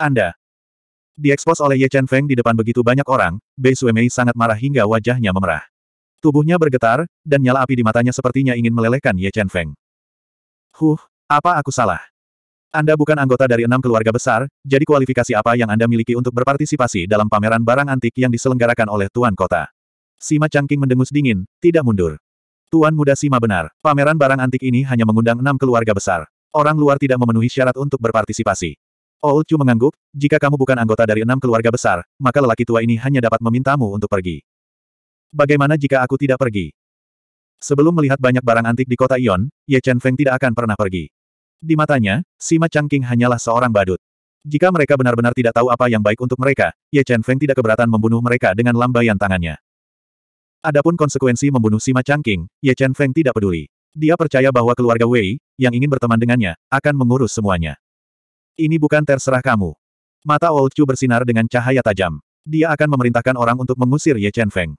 Anda. Diekspos oleh Ye Chen Feng di depan begitu banyak orang, Bei Mei sangat marah hingga wajahnya memerah. Tubuhnya bergetar, dan nyala api di matanya sepertinya ingin melelehkan Ye Chen Feng. Huh, apa aku salah? Anda bukan anggota dari enam keluarga besar, jadi kualifikasi apa yang Anda miliki untuk berpartisipasi dalam pameran barang antik yang diselenggarakan oleh Tuan Kota? Sima Changking mendengus dingin, tidak mundur. Tuan Muda Sima benar, pameran barang antik ini hanya mengundang enam keluarga besar. Orang luar tidak memenuhi syarat untuk berpartisipasi. Old oh, Chu mengangguk, jika kamu bukan anggota dari enam keluarga besar, maka lelaki tua ini hanya dapat memintamu untuk pergi. Bagaimana jika aku tidak pergi? Sebelum melihat banyak barang antik di kota Ion, Ye Chen Feng tidak akan pernah pergi. Di matanya, Sima Changqing hanyalah seorang badut. Jika mereka benar-benar tidak tahu apa yang baik untuk mereka, Ye Chen Feng tidak keberatan membunuh mereka dengan lambaian tangannya. Adapun konsekuensi membunuh Sima Changqing, Ye Chen Feng tidak peduli. Dia percaya bahwa keluarga Wei, yang ingin berteman dengannya, akan mengurus semuanya. Ini bukan terserah kamu. Mata Old Chu bersinar dengan cahaya tajam. Dia akan memerintahkan orang untuk mengusir Ye Chen Feng.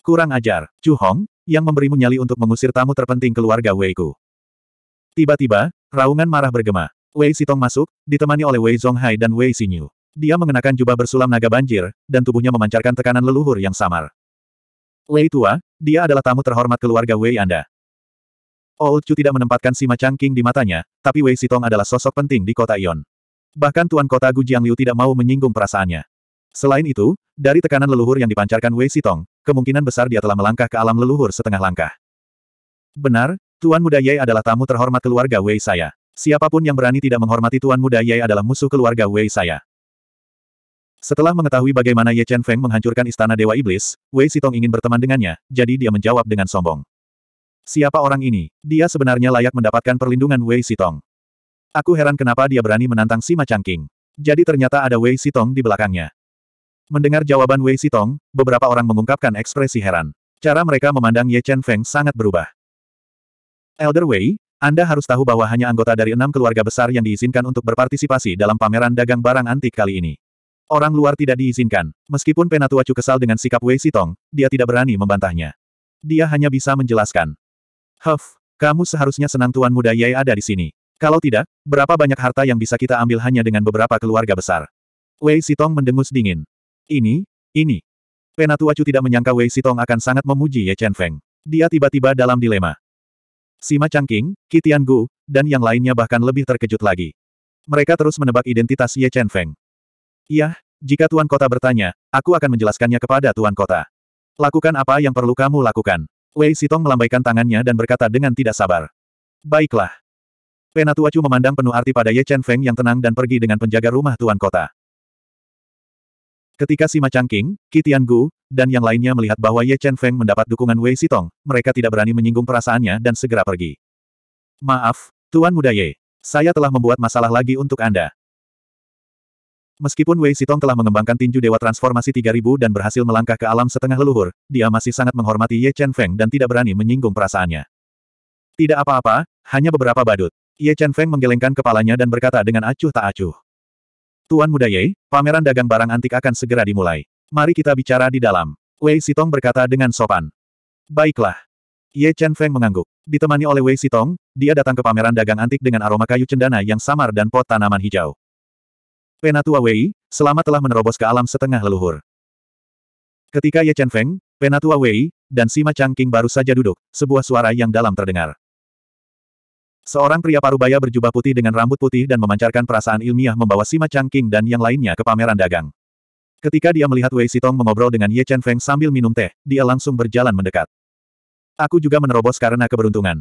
Kurang ajar, Chu Hong, yang memberimu nyali untuk mengusir tamu terpenting keluarga Wei ku. Tiba-tiba, raungan marah bergema. Wei Sitong masuk, ditemani oleh Wei Zonghai dan Wei Xinyu. Dia mengenakan jubah bersulam naga banjir, dan tubuhnya memancarkan tekanan leluhur yang samar. Wei tua, dia adalah tamu terhormat keluarga Wei Anda. Old oh, Chu tidak menempatkan Sima Changqing di matanya, tapi Wei Sitong adalah sosok penting di kota Ion. Bahkan Tuan Kota Gu Liu tidak mau menyinggung perasaannya. Selain itu, dari tekanan leluhur yang dipancarkan Wei Sitong, kemungkinan besar dia telah melangkah ke alam leluhur setengah langkah. Benar, Tuan Muda Ye adalah tamu terhormat keluarga Wei saya. Siapapun yang berani tidak menghormati Tuan Muda Ye adalah musuh keluarga Wei saya. Setelah mengetahui bagaimana Ye Chen Feng menghancurkan istana Dewa Iblis, Wei Sitong ingin berteman dengannya, jadi dia menjawab dengan sombong. Siapa orang ini? Dia sebenarnya layak mendapatkan perlindungan Wei Sitong. Aku heran kenapa dia berani menantang Sima Changqing. Jadi ternyata ada Wei Sitong di belakangnya. Mendengar jawaban Wei Sitong, beberapa orang mengungkapkan ekspresi heran. Cara mereka memandang Ye Chen Feng sangat berubah. Elder Wei, Anda harus tahu bahwa hanya anggota dari enam keluarga besar yang diizinkan untuk berpartisipasi dalam pameran dagang barang antik kali ini. Orang luar tidak diizinkan. Meskipun Penatua Chu kesal dengan sikap Wei Sitong, dia tidak berani membantahnya. Dia hanya bisa menjelaskan. Huff, kamu seharusnya senang tuan muda Yei ada di sini. Kalau tidak, berapa banyak harta yang bisa kita ambil hanya dengan beberapa keluarga besar? Wei Sitong mendengus dingin. Ini, ini. Penatua Chu tidak menyangka Wei Sitong akan sangat memuji Ye Chen Feng. Dia tiba-tiba dalam dilema. Sima Changqing, Kitian Gu, dan yang lainnya bahkan lebih terkejut lagi. Mereka terus menebak identitas Ye Chen Feng. Yah, jika Tuan Kota bertanya, aku akan menjelaskannya kepada Tuan Kota. Lakukan apa yang perlu kamu lakukan. Wei Sitong melambaikan tangannya dan berkata dengan tidak sabar. Baiklah. Penatua Chu memandang penuh arti pada Ye Chen Feng yang tenang dan pergi dengan penjaga rumah tuan kota. Ketika Sima Changqing, Kitian Gu, dan yang lainnya melihat bahwa Ye Chen Feng mendapat dukungan Wei Sitong, mereka tidak berani menyinggung perasaannya dan segera pergi. Maaf, Tuan Muda Ye. Saya telah membuat masalah lagi untuk Anda. Meskipun Wei Sitong telah mengembangkan tinju Dewa Transformasi 3000 dan berhasil melangkah ke alam setengah leluhur, dia masih sangat menghormati Ye Chen Feng dan tidak berani menyinggung perasaannya. Tidak apa-apa, hanya beberapa badut. Ye Chen Feng menggelengkan kepalanya dan berkata dengan acuh tak acuh. Tuan Muda Ye, pameran dagang barang antik akan segera dimulai. Mari kita bicara di dalam. Wei Sitong berkata dengan sopan. Baiklah. Ye Chen Feng mengangguk. Ditemani oleh Wei Sitong, dia datang ke pameran dagang antik dengan aroma kayu cendana yang samar dan pot tanaman hijau. Penatua Wei, selamat telah menerobos ke alam setengah leluhur. Ketika Ye Chen Feng, Penatua Wei, dan Sima Changqing baru saja duduk, sebuah suara yang dalam terdengar. Seorang pria parubaya berjubah putih dengan rambut putih dan memancarkan perasaan ilmiah membawa Sima Changqing dan yang lainnya ke pameran dagang. Ketika dia melihat Wei Sitong mengobrol dengan Ye Chen Feng sambil minum teh, dia langsung berjalan mendekat. Aku juga menerobos karena keberuntungan.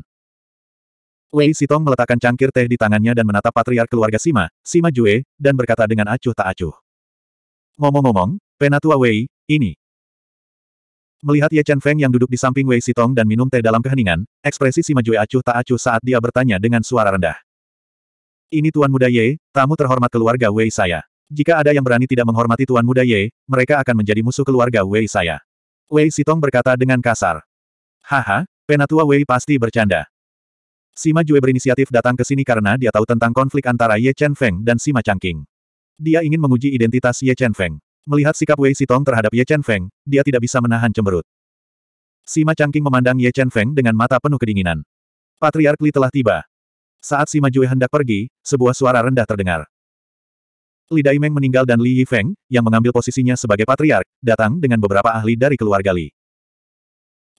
Wei Sitong meletakkan cangkir teh di tangannya dan menatap patriark keluarga Sima, Sima Jue, dan berkata dengan acuh tak acuh. Ngomong-ngomong, Penatua Wei, ini. Melihat Ye Chen Feng yang duduk di samping Wei Sitong dan minum teh dalam keheningan, ekspresi Sima Jue acuh tak acuh saat dia bertanya dengan suara rendah. Ini Tuan Muda Ye, tamu terhormat keluarga Wei saya. Jika ada yang berani tidak menghormati Tuan Muda Ye, mereka akan menjadi musuh keluarga Wei saya. Wei Sitong berkata dengan kasar. Haha, Penatua Wei pasti bercanda. Sima Jue berinisiatif datang ke sini karena dia tahu tentang konflik antara Ye Chen Feng dan Sima Changqing. Dia ingin menguji identitas Ye Chen Feng. Melihat sikap Wei Sitong terhadap Ye Chen Feng, dia tidak bisa menahan cemberut. Sima Changqing memandang Ye Chen Feng dengan mata penuh kedinginan. Patriark Li telah tiba. Saat Sima Jue hendak pergi, sebuah suara rendah terdengar. Li Daimeng meninggal dan Li Yifeng, yang mengambil posisinya sebagai patriark, datang dengan beberapa ahli dari keluarga Li.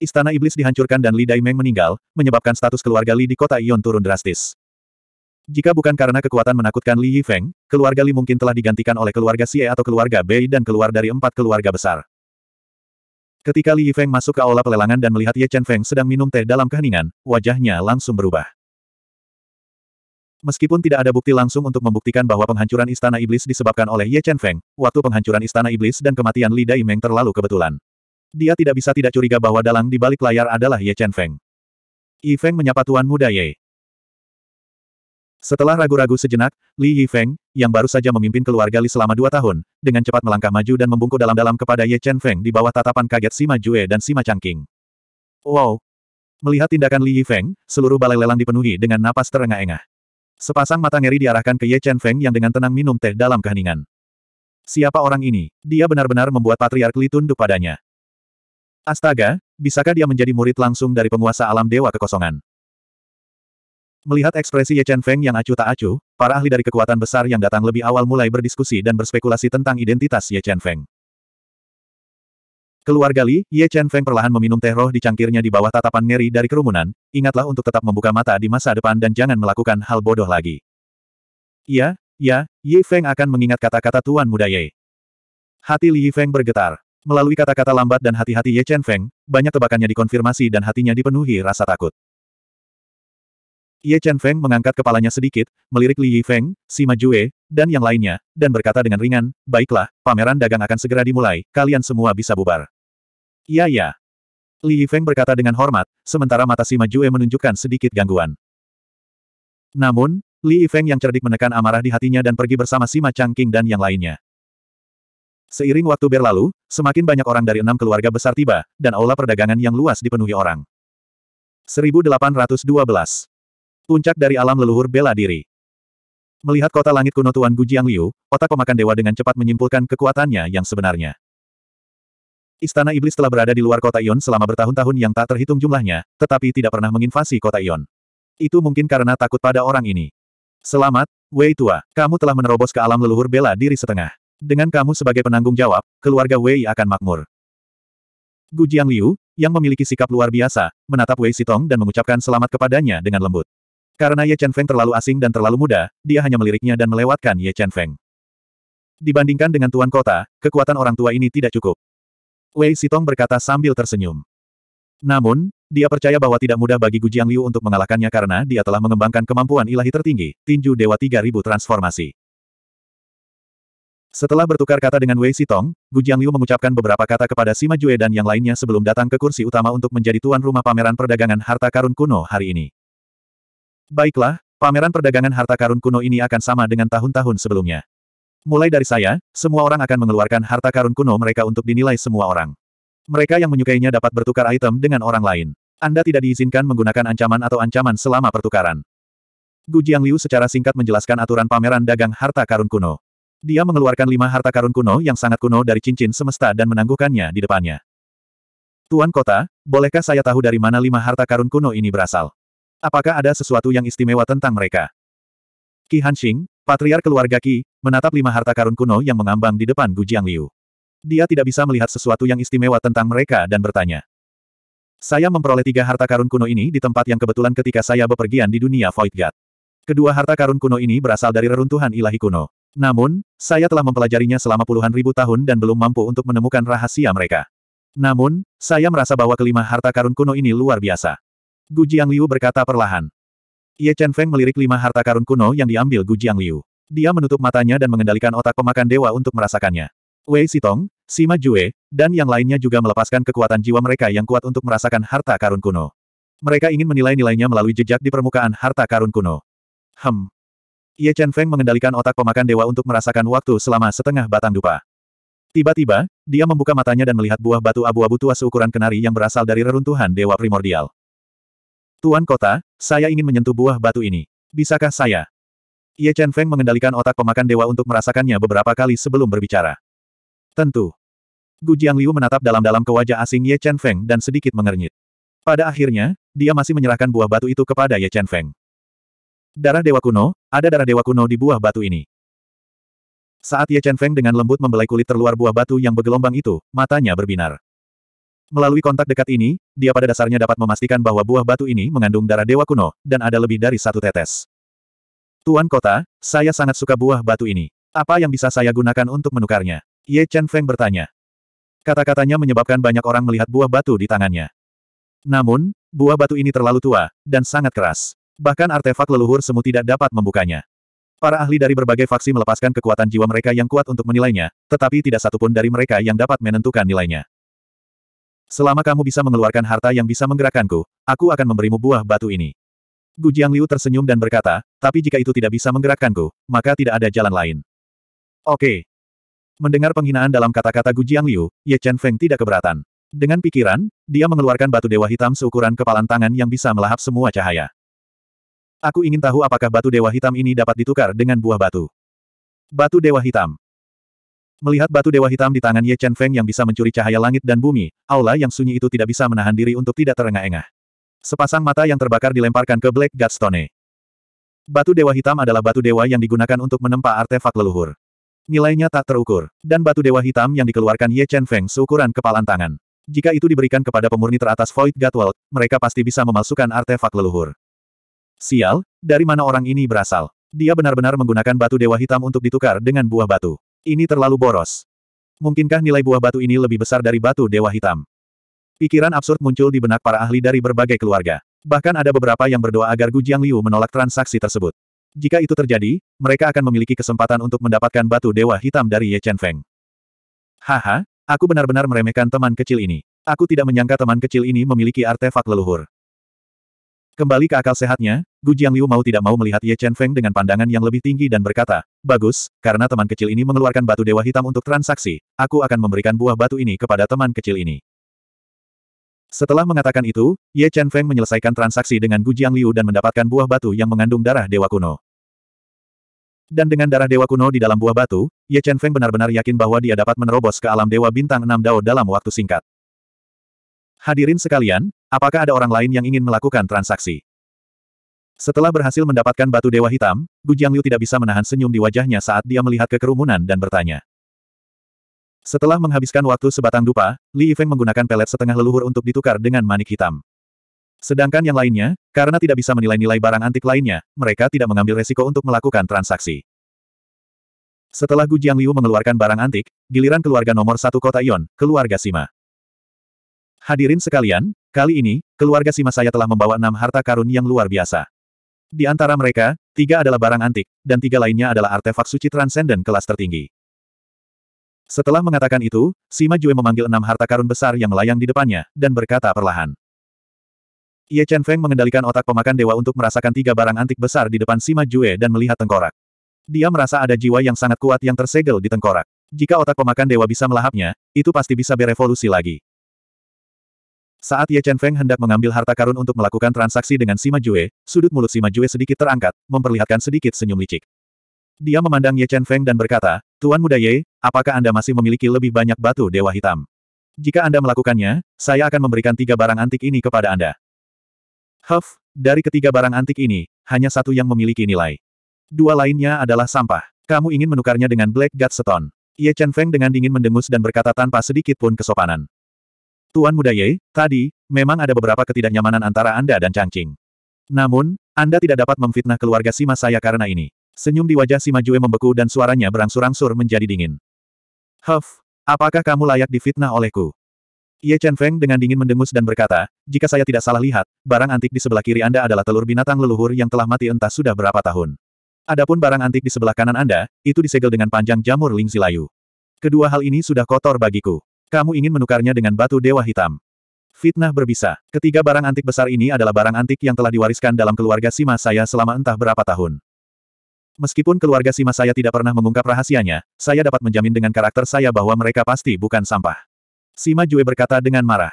Istana Iblis dihancurkan dan Li Daimeng meninggal, menyebabkan status keluarga Li di kota Ion turun drastis. Jika bukan karena kekuatan menakutkan Li Yifeng, keluarga Li mungkin telah digantikan oleh keluarga Xie atau keluarga Bei dan keluar dari empat keluarga besar. Ketika Li Yifeng masuk ke aula pelelangan dan melihat Ye Chen Feng sedang minum teh dalam keheningan, wajahnya langsung berubah. Meskipun tidak ada bukti langsung untuk membuktikan bahwa penghancuran Istana Iblis disebabkan oleh Ye Chen Feng, waktu penghancuran Istana Iblis dan kematian Li Daimeng terlalu kebetulan. Dia tidak bisa tidak curiga bahwa dalang di balik layar adalah Ye Chen Feng. Yi Feng menyapa tuan muda Ye. Setelah ragu-ragu sejenak, Li Yi Feng, yang baru saja memimpin keluarga Li selama dua tahun, dengan cepat melangkah maju dan membungkuk dalam-dalam kepada Ye Chen Feng di bawah tatapan kaget Sima Jue dan Sima Changqing. Wow! Melihat tindakan Li Yi Feng, seluruh balai lelang dipenuhi dengan napas terengah-engah. Sepasang mata ngeri diarahkan ke Ye Chen Feng yang dengan tenang minum teh dalam keheningan. Siapa orang ini? Dia benar-benar membuat Patriark Li tunduk padanya. Astaga, bisakah dia menjadi murid langsung dari penguasa alam dewa kekosongan? Melihat ekspresi Ye Chen Feng yang acuh tak acuh, para ahli dari kekuatan besar yang datang lebih awal mulai berdiskusi dan berspekulasi tentang identitas Ye Chen Feng. Keluarga Li, Ye Chen Feng perlahan meminum teh roh di cangkirnya di bawah tatapan ngeri dari kerumunan, ingatlah untuk tetap membuka mata di masa depan dan jangan melakukan hal bodoh lagi. Ya, ya, Ye Feng akan mengingat kata-kata tuan muda Ye. Hati Li Feng bergetar. Melalui kata-kata lambat dan hati-hati Ye Chen Feng, banyak tebakannya dikonfirmasi dan hatinya dipenuhi rasa takut. Ye Chen Feng mengangkat kepalanya sedikit, melirik Li Yi Feng, Sima Jue, dan yang lainnya, dan berkata dengan ringan, Baiklah, pameran dagang akan segera dimulai, kalian semua bisa bubar. Iya ya. Li Yi Feng berkata dengan hormat, sementara mata Sima Jue menunjukkan sedikit gangguan. Namun, Li Yi Feng yang cerdik menekan amarah di hatinya dan pergi bersama Sima Changqing dan yang lainnya. Seiring waktu berlalu, semakin banyak orang dari enam keluarga besar tiba, dan aula perdagangan yang luas dipenuhi orang. 1812. Puncak dari alam leluhur bela diri. Melihat kota langit kuno Tuan Gujiang Liu, otak pemakan dewa dengan cepat menyimpulkan kekuatannya yang sebenarnya. Istana Iblis telah berada di luar kota Ion selama bertahun-tahun yang tak terhitung jumlahnya, tetapi tidak pernah menginvasi kota Ion. Itu mungkin karena takut pada orang ini. Selamat, Wei Tua, kamu telah menerobos ke alam leluhur bela diri setengah. Dengan kamu sebagai penanggung jawab, keluarga Wei akan makmur. Gu Jiang Liu, yang memiliki sikap luar biasa, menatap Wei Sitong dan mengucapkan selamat kepadanya dengan lembut. Karena Ye Chen Feng terlalu asing dan terlalu muda, dia hanya meliriknya dan melewatkan Ye Chen Feng. Dibandingkan dengan tuan kota, kekuatan orang tua ini tidak cukup. Wei Sitong berkata sambil tersenyum. Namun, dia percaya bahwa tidak mudah bagi Gu Jiang Liu untuk mengalahkannya karena dia telah mengembangkan kemampuan ilahi tertinggi, tinju Dewa 3000 Transformasi. Setelah bertukar kata dengan Wei Sitong, Gu Jiang Liu mengucapkan beberapa kata kepada Sima Jue dan yang lainnya sebelum datang ke kursi utama untuk menjadi tuan rumah pameran perdagangan harta karun kuno hari ini. Baiklah, pameran perdagangan harta karun kuno ini akan sama dengan tahun-tahun sebelumnya. Mulai dari saya, semua orang akan mengeluarkan harta karun kuno mereka untuk dinilai semua orang. Mereka yang menyukainya dapat bertukar item dengan orang lain. Anda tidak diizinkan menggunakan ancaman atau ancaman selama pertukaran. Gu Jiang Liu secara singkat menjelaskan aturan pameran dagang harta karun kuno. Dia mengeluarkan lima harta karun kuno yang sangat kuno dari cincin semesta dan menangguhkannya di depannya. Tuan Kota, bolehkah saya tahu dari mana lima harta karun kuno ini berasal? Apakah ada sesuatu yang istimewa tentang mereka? Qi Hanxing, patriar keluarga Qi, menatap lima harta karun kuno yang mengambang di depan Gu Liu. Dia tidak bisa melihat sesuatu yang istimewa tentang mereka dan bertanya. Saya memperoleh tiga harta karun kuno ini di tempat yang kebetulan ketika saya bepergian di dunia Void God. Kedua harta karun kuno ini berasal dari reruntuhan ilahi kuno. Namun, saya telah mempelajarinya selama puluhan ribu tahun dan belum mampu untuk menemukan rahasia mereka. Namun, saya merasa bahwa kelima harta karun kuno ini luar biasa. Gu Jiang Liu berkata perlahan. Ye Chen Feng melirik lima harta karun kuno yang diambil Gu Jiang Liu. Dia menutup matanya dan mengendalikan otak pemakan dewa untuk merasakannya. Wei Sitong, Sima Jue, dan yang lainnya juga melepaskan kekuatan jiwa mereka yang kuat untuk merasakan harta karun kuno. Mereka ingin menilai nilainya melalui jejak di permukaan harta karun kuno. Hem, Ye Chen Feng mengendalikan otak pemakan dewa untuk merasakan waktu selama setengah batang dupa. Tiba-tiba, dia membuka matanya dan melihat buah batu abu-abu tua seukuran kenari yang berasal dari reruntuhan dewa primordial. Tuan kota, saya ingin menyentuh buah batu ini. Bisakah saya? Ye Chen Feng mengendalikan otak pemakan dewa untuk merasakannya beberapa kali sebelum berbicara. Tentu. Gu Jiang Liu menatap dalam-dalam ke wajah asing Ye Chen Feng dan sedikit mengernyit. Pada akhirnya, dia masih menyerahkan buah batu itu kepada Ye Chen Feng. Darah Dewa Kuno, ada darah Dewa Kuno di buah batu ini. Saat Ye Chen Feng dengan lembut membelai kulit terluar buah batu yang bergelombang itu, matanya berbinar. Melalui kontak dekat ini, dia pada dasarnya dapat memastikan bahwa buah batu ini mengandung darah Dewa Kuno, dan ada lebih dari satu tetes. Tuan Kota, saya sangat suka buah batu ini. Apa yang bisa saya gunakan untuk menukarnya? Ye Chen Feng bertanya. Kata-katanya menyebabkan banyak orang melihat buah batu di tangannya. Namun, buah batu ini terlalu tua, dan sangat keras. Bahkan artefak leluhur semu tidak dapat membukanya. Para ahli dari berbagai faksi melepaskan kekuatan jiwa mereka yang kuat untuk menilainya, tetapi tidak satupun dari mereka yang dapat menentukan nilainya. Selama kamu bisa mengeluarkan harta yang bisa menggerakkanku, aku akan memberimu buah batu ini. Gu Jiang Liu tersenyum dan berkata, tapi jika itu tidak bisa menggerakkanku, maka tidak ada jalan lain. Oke. Mendengar penghinaan dalam kata-kata Gu Jiang Liu, Ye Chen Feng tidak keberatan. Dengan pikiran, dia mengeluarkan batu dewa hitam seukuran kepalan tangan yang bisa melahap semua cahaya. Aku ingin tahu apakah batu dewa hitam ini dapat ditukar dengan buah batu. Batu dewa hitam. Melihat batu dewa hitam di tangan Ye Chen Feng yang bisa mencuri cahaya langit dan bumi, aula yang sunyi itu tidak bisa menahan diri untuk tidak terengah-engah. Sepasang mata yang terbakar dilemparkan ke Black Godstone. Batu dewa hitam adalah batu dewa yang digunakan untuk menempa artefak leluhur. Nilainya tak terukur, dan batu dewa hitam yang dikeluarkan Ye Chen Feng seukuran kepalan tangan. Jika itu diberikan kepada pemurni teratas Void Godwalk, mereka pasti bisa memalsukan artefak leluhur. Sial, dari mana orang ini berasal? Dia benar-benar menggunakan batu dewa hitam untuk ditukar dengan buah batu. Ini terlalu boros. Mungkinkah nilai buah batu ini lebih besar dari batu dewa hitam? Pikiran absurd muncul di benak para ahli dari berbagai keluarga. Bahkan ada beberapa yang berdoa agar Gu Jiang Liu menolak transaksi tersebut. Jika itu terjadi, mereka akan memiliki kesempatan untuk mendapatkan batu dewa hitam dari Ye Chen Feng. Haha, aku benar-benar meremehkan teman kecil ini. Aku tidak menyangka teman kecil ini memiliki artefak leluhur. Kembali ke akal sehatnya, Gu Liu mau tidak mau melihat Ye Chen Feng dengan pandangan yang lebih tinggi dan berkata, Bagus, karena teman kecil ini mengeluarkan batu dewa hitam untuk transaksi, aku akan memberikan buah batu ini kepada teman kecil ini. Setelah mengatakan itu, Ye Chen Feng menyelesaikan transaksi dengan Gu Liu dan mendapatkan buah batu yang mengandung darah dewa kuno. Dan dengan darah dewa kuno di dalam buah batu, Ye Chen Feng benar-benar yakin bahwa dia dapat menerobos ke alam dewa bintang enam dao dalam waktu singkat. Hadirin sekalian, Apakah ada orang lain yang ingin melakukan transaksi? Setelah berhasil mendapatkan batu dewa hitam, Gu Jiangliu tidak bisa menahan senyum di wajahnya saat dia melihat ke kerumunan dan bertanya. Setelah menghabiskan waktu sebatang dupa, Li Yifeng menggunakan pelet setengah leluhur untuk ditukar dengan manik hitam. Sedangkan yang lainnya, karena tidak bisa menilai nilai barang antik lainnya, mereka tidak mengambil resiko untuk melakukan transaksi. Setelah Gu Jiangliu mengeluarkan barang antik, giliran keluarga nomor satu kota Ion, keluarga Sima. Hadirin sekalian, kali ini, keluarga Sima saya telah membawa enam harta karun yang luar biasa. Di antara mereka, tiga adalah barang antik, dan tiga lainnya adalah artefak suci transenden kelas tertinggi. Setelah mengatakan itu, Sima Jue memanggil enam harta karun besar yang melayang di depannya, dan berkata perlahan. Ye Chen Feng mengendalikan otak pemakan dewa untuk merasakan tiga barang antik besar di depan Sima Jue dan melihat tengkorak. Dia merasa ada jiwa yang sangat kuat yang tersegel di tengkorak. Jika otak pemakan dewa bisa melahapnya, itu pasti bisa berevolusi lagi. Saat Ye Chen Feng hendak mengambil harta karun untuk melakukan transaksi dengan Sima Jue, sudut mulut Sima Jue sedikit terangkat, memperlihatkan sedikit senyum licik. Dia memandang Ye Chen Feng dan berkata, Tuan Muda Ye, apakah Anda masih memiliki lebih banyak batu Dewa Hitam? Jika Anda melakukannya, saya akan memberikan tiga barang antik ini kepada Anda. Huff, dari ketiga barang antik ini, hanya satu yang memiliki nilai. Dua lainnya adalah sampah. Kamu ingin menukarnya dengan Black God Stone. Ye Chen Feng dengan dingin mendengus dan berkata tanpa sedikit pun kesopanan. Tuan Muda Ye, tadi, memang ada beberapa ketidaknyamanan antara Anda dan Changqing. Namun, Anda tidak dapat memfitnah keluarga Sima saya karena ini. Senyum di wajah Sima Jue membeku dan suaranya berangsur-angsur menjadi dingin. Huff, apakah kamu layak difitnah olehku? Ye Chen Feng dengan dingin mendengus dan berkata, jika saya tidak salah lihat, barang antik di sebelah kiri Anda adalah telur binatang leluhur yang telah mati entah sudah berapa tahun. Adapun barang antik di sebelah kanan Anda, itu disegel dengan panjang jamur lingzi layu. Kedua hal ini sudah kotor bagiku. Kamu ingin menukarnya dengan batu dewa hitam. Fitnah berbisa. Ketiga barang antik besar ini adalah barang antik yang telah diwariskan dalam keluarga Sima saya selama entah berapa tahun. Meskipun keluarga Sima saya tidak pernah mengungkap rahasianya, saya dapat menjamin dengan karakter saya bahwa mereka pasti bukan sampah. Sima Jue berkata dengan marah.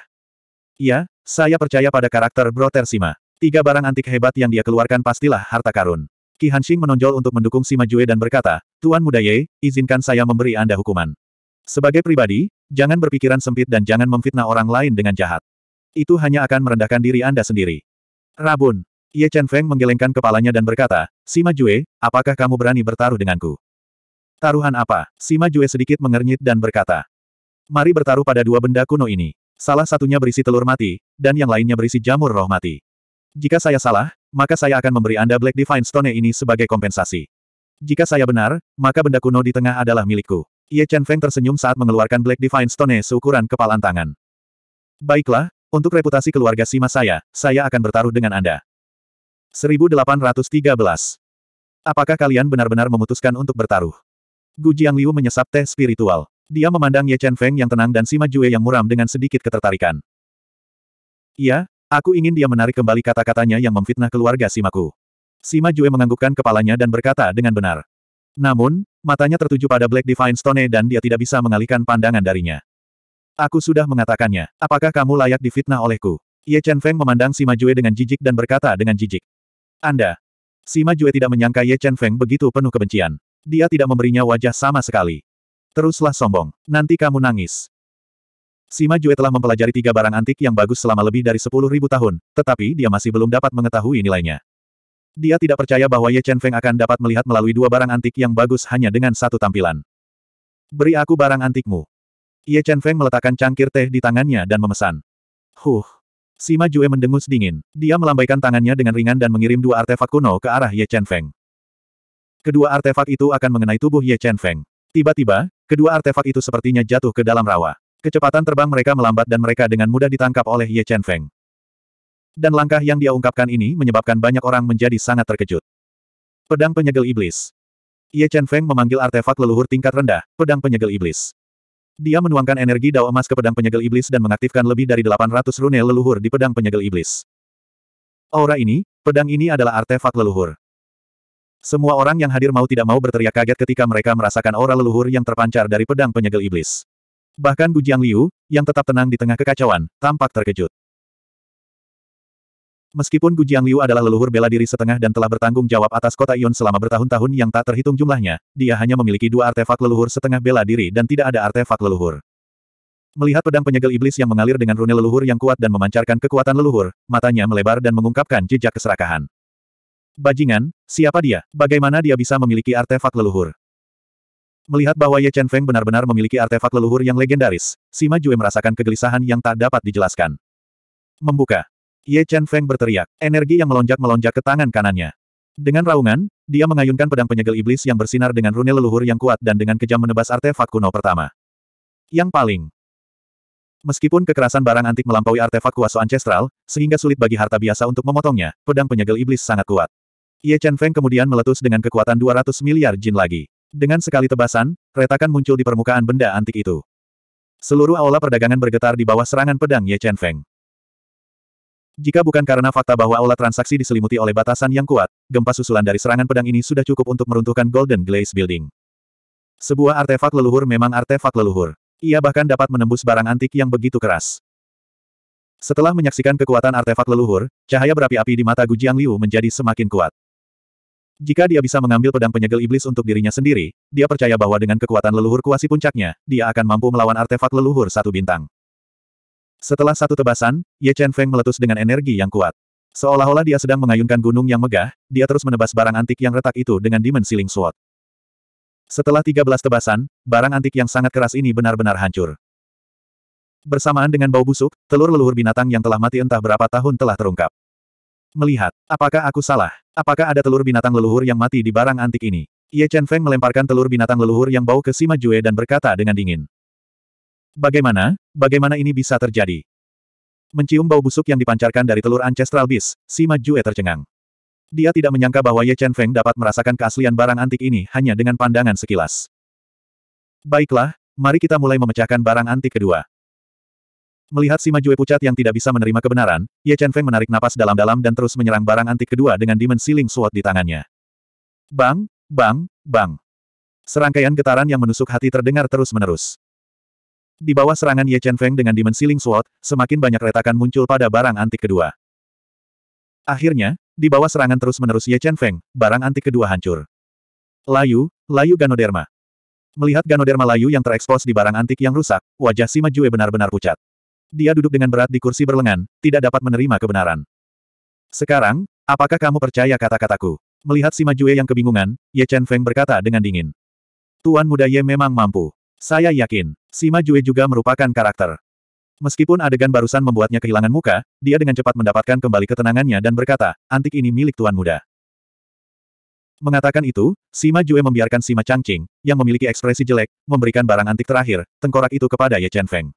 Iya, saya percaya pada karakter Broter Sima. Tiga barang antik hebat yang dia keluarkan pastilah harta karun. Ki Hanxing menonjol untuk mendukung Sima Jue dan berkata, Tuan Muda Ye, izinkan saya memberi Anda hukuman. Sebagai pribadi, jangan berpikiran sempit dan jangan memfitnah orang lain dengan jahat. Itu hanya akan merendahkan diri Anda sendiri. Rabun. Ye Chen Feng menggelengkan kepalanya dan berkata, Sima Jue, apakah kamu berani bertaruh denganku? Taruhan apa? Sima Jue sedikit mengernyit dan berkata. Mari bertaruh pada dua benda kuno ini. Salah satunya berisi telur mati, dan yang lainnya berisi jamur roh mati. Jika saya salah, maka saya akan memberi Anda Black Divine Stone ini sebagai kompensasi. Jika saya benar, maka benda kuno di tengah adalah milikku. Ye Chen Feng tersenyum saat mengeluarkan Black Divine Stone seukuran kepalan tangan. Baiklah, untuk reputasi keluarga Sima saya, saya akan bertaruh dengan Anda. 1813. Apakah kalian benar-benar memutuskan untuk bertaruh? Gu Jiang Liu menyesap teh spiritual. Dia memandang Ye Chen Feng yang tenang dan Sima Jue yang muram dengan sedikit ketertarikan. Iya, aku ingin dia menarik kembali kata-katanya yang memfitnah keluarga Simaku. Sima Jue menganggukkan kepalanya dan berkata dengan benar. Namun, Matanya tertuju pada Black Divine Stone dan dia tidak bisa mengalihkan pandangan darinya. Aku sudah mengatakannya, apakah kamu layak difitnah olehku? Ye Chen Feng memandang Sima Jue dengan jijik dan berkata dengan jijik. Anda. Sima Jue tidak menyangka Ye Chen Feng begitu penuh kebencian. Dia tidak memberinya wajah sama sekali. Teruslah sombong, nanti kamu nangis. Sima Jue telah mempelajari tiga barang antik yang bagus selama lebih dari sepuluh ribu tahun, tetapi dia masih belum dapat mengetahui nilainya. Dia tidak percaya bahwa Ye Chen Feng akan dapat melihat melalui dua barang antik yang bagus hanya dengan satu tampilan. Beri aku barang antikmu. Ye Chen Feng meletakkan cangkir teh di tangannya dan memesan. Huh. Sima Jue mendengus dingin. Dia melambaikan tangannya dengan ringan dan mengirim dua artefak kuno ke arah Ye Chen Feng. Kedua artefak itu akan mengenai tubuh Ye Chen Feng. Tiba-tiba, kedua artefak itu sepertinya jatuh ke dalam rawa. Kecepatan terbang mereka melambat dan mereka dengan mudah ditangkap oleh Ye Chen Feng dan langkah yang dia ungkapkan ini menyebabkan banyak orang menjadi sangat terkejut. Pedang Penyegel Iblis Ye Chen Feng memanggil artefak leluhur tingkat rendah, Pedang Penyegel Iblis. Dia menuangkan energi dao emas ke Pedang Penyegel Iblis dan mengaktifkan lebih dari 800 rune leluhur di Pedang Penyegel Iblis. Aura ini, pedang ini adalah artefak leluhur. Semua orang yang hadir mau tidak mau berteriak kaget ketika mereka merasakan aura leluhur yang terpancar dari Pedang Penyegel Iblis. Bahkan Gu Jiang Liu, yang tetap tenang di tengah kekacauan, tampak terkejut. Meskipun Gu Jiangliu adalah leluhur bela diri setengah dan telah bertanggung jawab atas kota Ion selama bertahun-tahun yang tak terhitung jumlahnya, dia hanya memiliki dua artefak leluhur setengah bela diri dan tidak ada artefak leluhur. Melihat pedang penyegel iblis yang mengalir dengan rune leluhur yang kuat dan memancarkan kekuatan leluhur, matanya melebar dan mengungkapkan jejak keserakahan. Bajingan, siapa dia? Bagaimana dia bisa memiliki artefak leluhur? Melihat bahwa Ye Chen Feng benar-benar memiliki artefak leluhur yang legendaris, Sima Jue merasakan kegelisahan yang tak dapat dijelaskan. Membuka. Ye Chen Feng berteriak. Energi yang melonjak-melonjak ke tangan kanannya. Dengan raungan, dia mengayunkan pedang penyegel iblis yang bersinar dengan rune leluhur yang kuat dan dengan kejam menebas artefak kuno pertama. Yang paling. Meskipun kekerasan barang antik melampaui artefak kuasa ancestral, sehingga sulit bagi harta biasa untuk memotongnya, pedang penyegel iblis sangat kuat. Ye Chen Feng kemudian meletus dengan kekuatan 200 miliar jin lagi. Dengan sekali tebasan, retakan muncul di permukaan benda antik itu. Seluruh aula perdagangan bergetar di bawah serangan pedang Ye Chen Feng. Jika bukan karena fakta bahwa aula transaksi diselimuti oleh batasan yang kuat, gempa susulan dari serangan pedang ini sudah cukup untuk meruntuhkan Golden Glaze Building. Sebuah artefak leluhur memang artefak leluhur. Ia bahkan dapat menembus barang antik yang begitu keras. Setelah menyaksikan kekuatan artefak leluhur, cahaya berapi-api di mata Gujiang Liu menjadi semakin kuat. Jika dia bisa mengambil pedang penyegel iblis untuk dirinya sendiri, dia percaya bahwa dengan kekuatan leluhur kuasi puncaknya, dia akan mampu melawan artefak leluhur satu bintang. Setelah satu tebasan, Ye Chen Feng meletus dengan energi yang kuat. Seolah-olah dia sedang mengayunkan gunung yang megah, dia terus menebas barang antik yang retak itu dengan dimensi Ling Sword. Setelah 13 tebasan, barang antik yang sangat keras ini benar-benar hancur. Bersamaan dengan bau busuk, telur leluhur binatang yang telah mati entah berapa tahun telah terungkap. Melihat, apakah aku salah? Apakah ada telur binatang leluhur yang mati di barang antik ini? Ye Chen Feng melemparkan telur binatang leluhur yang bau ke Sima Jue dan berkata dengan dingin. Bagaimana, bagaimana ini bisa terjadi? Mencium bau busuk yang dipancarkan dari telur ancestral bis, Sima Jue tercengang. Dia tidak menyangka bahwa Ye Chen Feng dapat merasakan keaslian barang antik ini hanya dengan pandangan sekilas. Baiklah, mari kita mulai memecahkan barang antik kedua. Melihat Sima Jue pucat yang tidak bisa menerima kebenaran, Ye Chen Feng menarik napas dalam-dalam dan terus menyerang barang antik kedua dengan dimensi Ling Sword di tangannya. Bang, bang, bang. Serangkaian getaran yang menusuk hati terdengar terus-menerus. Di bawah serangan Ye Chen Feng dengan dimensi Ling Sword, semakin banyak retakan muncul pada barang antik kedua. Akhirnya, di bawah serangan terus-menerus Ye Chen Feng, barang antik kedua hancur. Layu, layu Ganoderma. Melihat Ganoderma layu yang terekspos di barang antik yang rusak, wajah Sima Jue benar-benar pucat. Dia duduk dengan berat di kursi berlengan, tidak dapat menerima kebenaran. Sekarang, apakah kamu percaya kata-kataku? Melihat Sima Jue yang kebingungan, Ye Chen Feng berkata dengan dingin. Tuan muda Ye memang mampu. Saya yakin. Sima Jue juga merupakan karakter. Meskipun adegan barusan membuatnya kehilangan muka, dia dengan cepat mendapatkan kembali ketenangannya dan berkata, antik ini milik Tuan Muda. Mengatakan itu, Sima Jue membiarkan Sima Changqing, yang memiliki ekspresi jelek, memberikan barang antik terakhir, tengkorak itu kepada Ye Chen Feng.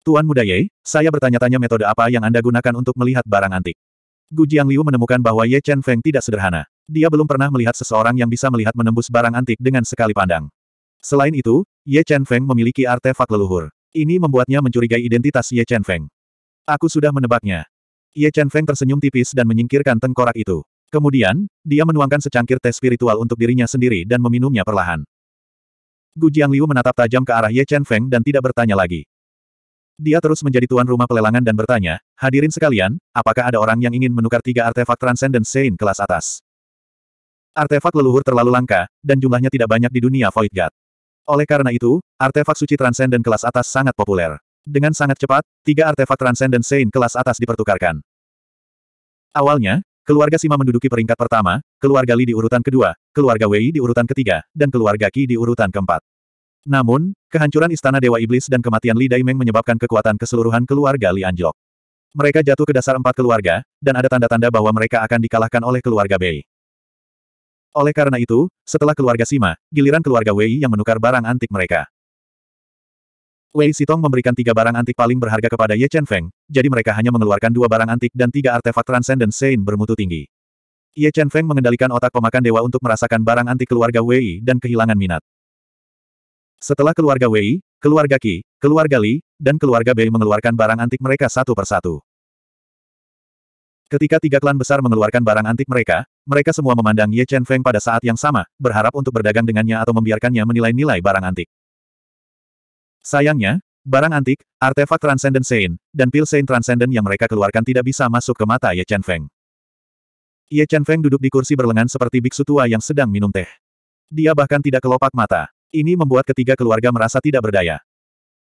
Tuan Muda Ye, saya bertanya-tanya metode apa yang Anda gunakan untuk melihat barang antik. Gu Jiang Liu menemukan bahwa Ye Chen Feng tidak sederhana. Dia belum pernah melihat seseorang yang bisa melihat menembus barang antik dengan sekali pandang. Selain itu, Ye Chen Feng memiliki artefak leluhur. Ini membuatnya mencurigai identitas Ye Chen Feng. Aku sudah menebaknya. Ye Chen Feng tersenyum tipis dan menyingkirkan tengkorak itu. Kemudian, dia menuangkan secangkir teh spiritual untuk dirinya sendiri dan meminumnya perlahan. Gu Jiang Liu menatap tajam ke arah Ye Chen Feng dan tidak bertanya lagi. Dia terus menjadi tuan rumah pelelangan dan bertanya, hadirin sekalian, apakah ada orang yang ingin menukar tiga artefak Transcendent Sein kelas atas? Artefak leluhur terlalu langka, dan jumlahnya tidak banyak di dunia Void God. Oleh karena itu, artefak suci transenden kelas atas sangat populer. Dengan sangat cepat, tiga artefak transenden saint kelas atas dipertukarkan. Awalnya, keluarga Sima menduduki peringkat pertama, keluarga Li di urutan kedua, keluarga Wei di urutan ketiga, dan keluarga Qi di urutan keempat. Namun, kehancuran Istana Dewa Iblis dan kematian Li Daimeng menyebabkan kekuatan keseluruhan keluarga Li anjlok. Mereka jatuh ke dasar empat keluarga, dan ada tanda-tanda bahwa mereka akan dikalahkan oleh keluarga Bei. Oleh karena itu, setelah keluarga Sima, giliran keluarga Wei yang menukar barang antik mereka. Wei Sitong memberikan tiga barang antik paling berharga kepada Ye Chen Feng, jadi mereka hanya mengeluarkan dua barang antik dan tiga artefak Transcendent Saint bermutu tinggi. Ye Chen Feng mengendalikan otak pemakan dewa untuk merasakan barang antik keluarga Wei dan kehilangan minat. Setelah keluarga Wei, keluarga Qi, keluarga Li, dan keluarga Bei mengeluarkan barang antik mereka satu persatu. Ketika tiga klan besar mengeluarkan barang antik mereka, mereka semua memandang Ye Chen Feng pada saat yang sama, berharap untuk berdagang dengannya atau membiarkannya menilai-nilai barang antik. Sayangnya, barang antik, artefak Transcendent Saint, dan pil Sein Transcendent yang mereka keluarkan tidak bisa masuk ke mata Ye Chen Feng. Ye Chen Feng duduk di kursi berlengan seperti biksu tua yang sedang minum teh. Dia bahkan tidak kelopak mata. Ini membuat ketiga keluarga merasa tidak berdaya.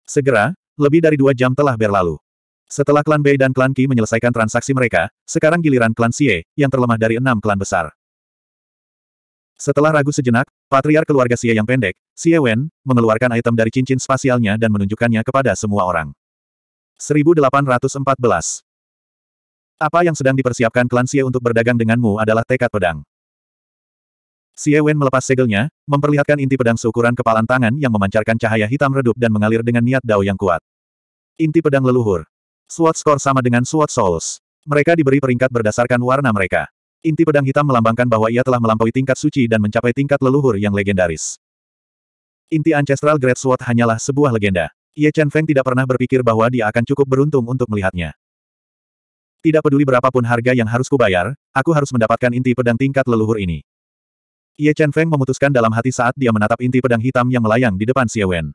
Segera, lebih dari dua jam telah berlalu. Setelah klan Bei dan klan Qi menyelesaikan transaksi mereka, sekarang giliran klan Xie, yang terlemah dari enam klan besar. Setelah ragu sejenak, Patriar keluarga Xie yang pendek, Xie Wen, mengeluarkan item dari cincin spasialnya dan menunjukkannya kepada semua orang. 1814 Apa yang sedang dipersiapkan klan Xie untuk berdagang denganmu adalah tekad pedang. Xie Wen melepas segelnya, memperlihatkan inti pedang seukuran kepalan tangan yang memancarkan cahaya hitam redup dan mengalir dengan niat dao yang kuat. Inti pedang leluhur. SWOT score sama dengan SWOT Souls. Mereka diberi peringkat berdasarkan warna mereka. Inti pedang hitam melambangkan bahwa ia telah melampaui tingkat suci dan mencapai tingkat leluhur yang legendaris. Inti Ancestral Great Sword hanyalah sebuah legenda. Ye Chen Feng tidak pernah berpikir bahwa dia akan cukup beruntung untuk melihatnya. Tidak peduli berapapun harga yang harus kubayar, aku harus mendapatkan inti pedang tingkat leluhur ini. Ye Chen Feng memutuskan dalam hati saat dia menatap inti pedang hitam yang melayang di depan Xie Wen.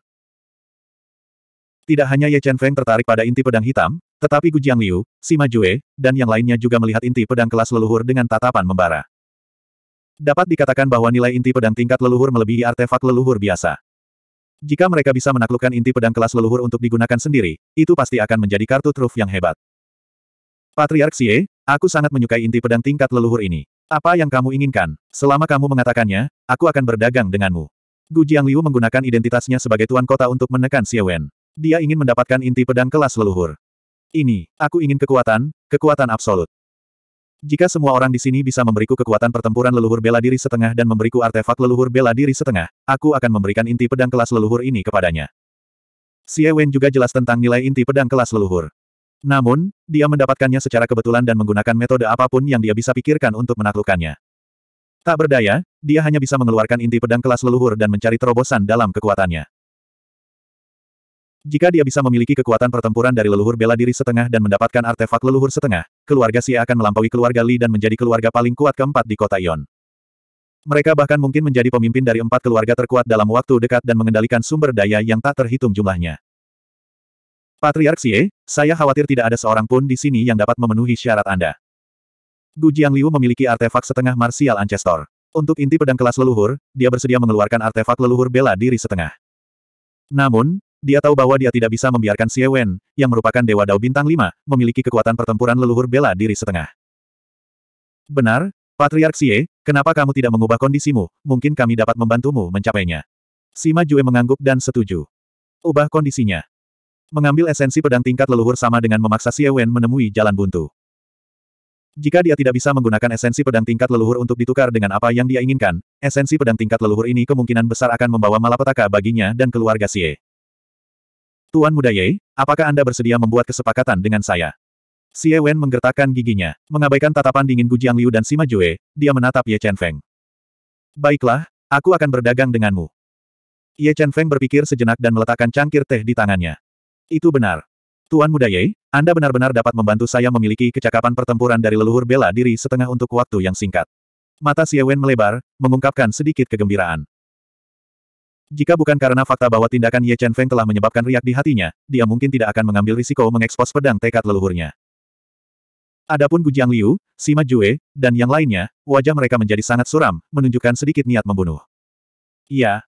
Tidak hanya Ye Chen Feng tertarik pada inti pedang hitam, tetapi Gu Jiang Liu, Sima Jue, dan yang lainnya juga melihat inti pedang kelas leluhur dengan tatapan membara. Dapat dikatakan bahwa nilai inti pedang tingkat leluhur melebihi artefak leluhur biasa. Jika mereka bisa menaklukkan inti pedang kelas leluhur untuk digunakan sendiri, itu pasti akan menjadi kartu truf yang hebat. Patriark Xie, aku sangat menyukai inti pedang tingkat leluhur ini. Apa yang kamu inginkan? Selama kamu mengatakannya, aku akan berdagang denganmu. Gu Jiang Liu menggunakan identitasnya sebagai tuan kota untuk menekan Xie Wen. Dia ingin mendapatkan inti pedang kelas leluhur. Ini, aku ingin kekuatan, kekuatan absolut. Jika semua orang di sini bisa memberiku kekuatan pertempuran leluhur bela diri setengah dan memberiku artefak leluhur bela diri setengah, aku akan memberikan inti pedang kelas leluhur ini kepadanya. Xie Wen juga jelas tentang nilai inti pedang kelas leluhur. Namun, dia mendapatkannya secara kebetulan dan menggunakan metode apapun yang dia bisa pikirkan untuk menaklukkannya. Tak berdaya, dia hanya bisa mengeluarkan inti pedang kelas leluhur dan mencari terobosan dalam kekuatannya. Jika dia bisa memiliki kekuatan pertempuran dari leluhur bela diri setengah dan mendapatkan artefak leluhur setengah, keluarga Xie akan melampaui keluarga Li dan menjadi keluarga paling kuat keempat di kota Ion. Mereka bahkan mungkin menjadi pemimpin dari empat keluarga terkuat dalam waktu dekat dan mengendalikan sumber daya yang tak terhitung jumlahnya. Patriark Xie, saya khawatir tidak ada seorang pun di sini yang dapat memenuhi syarat Anda. Gu Jiang Liu memiliki artefak setengah martial ancestor. Untuk inti pedang kelas leluhur, dia bersedia mengeluarkan artefak leluhur bela diri setengah. Namun, dia tahu bahwa dia tidak bisa membiarkan Xie Wen, yang merupakan Dewa Dao Bintang 5, memiliki kekuatan pertempuran leluhur bela diri setengah. Benar, Patriark Xie, kenapa kamu tidak mengubah kondisimu? Mungkin kami dapat membantumu mencapainya. Sima Jue mengangguk dan setuju. Ubah kondisinya. Mengambil esensi pedang tingkat leluhur sama dengan memaksa Xie Wen menemui jalan buntu. Jika dia tidak bisa menggunakan esensi pedang tingkat leluhur untuk ditukar dengan apa yang dia inginkan, esensi pedang tingkat leluhur ini kemungkinan besar akan membawa malapetaka baginya dan keluarga Xie. Tuan Muda Ye, apakah Anda bersedia membuat kesepakatan dengan saya? Xie Wen menggertakkan giginya, mengabaikan tatapan dingin Gu Jiang Liu dan Sima Jue, dia menatap Ye Chen Feng. Baiklah, aku akan berdagang denganmu. Ye Chen Feng berpikir sejenak dan meletakkan cangkir teh di tangannya. Itu benar. Tuan Muda Ye, Anda benar-benar dapat membantu saya memiliki kecakapan pertempuran dari leluhur bela diri setengah untuk waktu yang singkat. Mata Xie Wen melebar, mengungkapkan sedikit kegembiraan. Jika bukan karena fakta bahwa tindakan Ye Chen Feng telah menyebabkan riak di hatinya, dia mungkin tidak akan mengambil risiko mengekspos pedang tekad leluhurnya. Adapun Gu Jiang Liu, Sima Jue, dan yang lainnya, wajah mereka menjadi sangat suram, menunjukkan sedikit niat membunuh. Iya.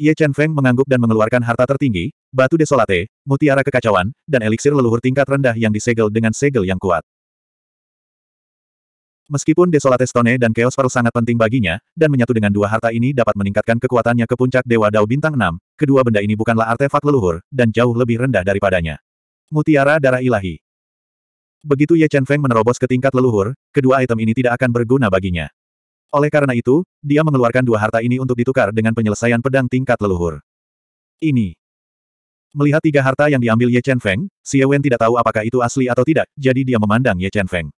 Ye Chen Feng mengangguk dan mengeluarkan harta tertinggi, batu desolate, mutiara kekacauan, dan eliksir leluhur tingkat rendah yang disegel dengan segel yang kuat. Meskipun Desolate Stone dan Chaos Pearl sangat penting baginya, dan menyatu dengan dua harta ini dapat meningkatkan kekuatannya ke puncak Dewa Dao Bintang 6, kedua benda ini bukanlah artefak leluhur, dan jauh lebih rendah daripadanya. Mutiara Darah Ilahi Begitu Ye Chen Feng menerobos ke tingkat leluhur, kedua item ini tidak akan berguna baginya. Oleh karena itu, dia mengeluarkan dua harta ini untuk ditukar dengan penyelesaian pedang tingkat leluhur. Ini. Melihat tiga harta yang diambil Ye Chen Feng, Xie Wen tidak tahu apakah itu asli atau tidak, jadi dia memandang Ye Chen Feng.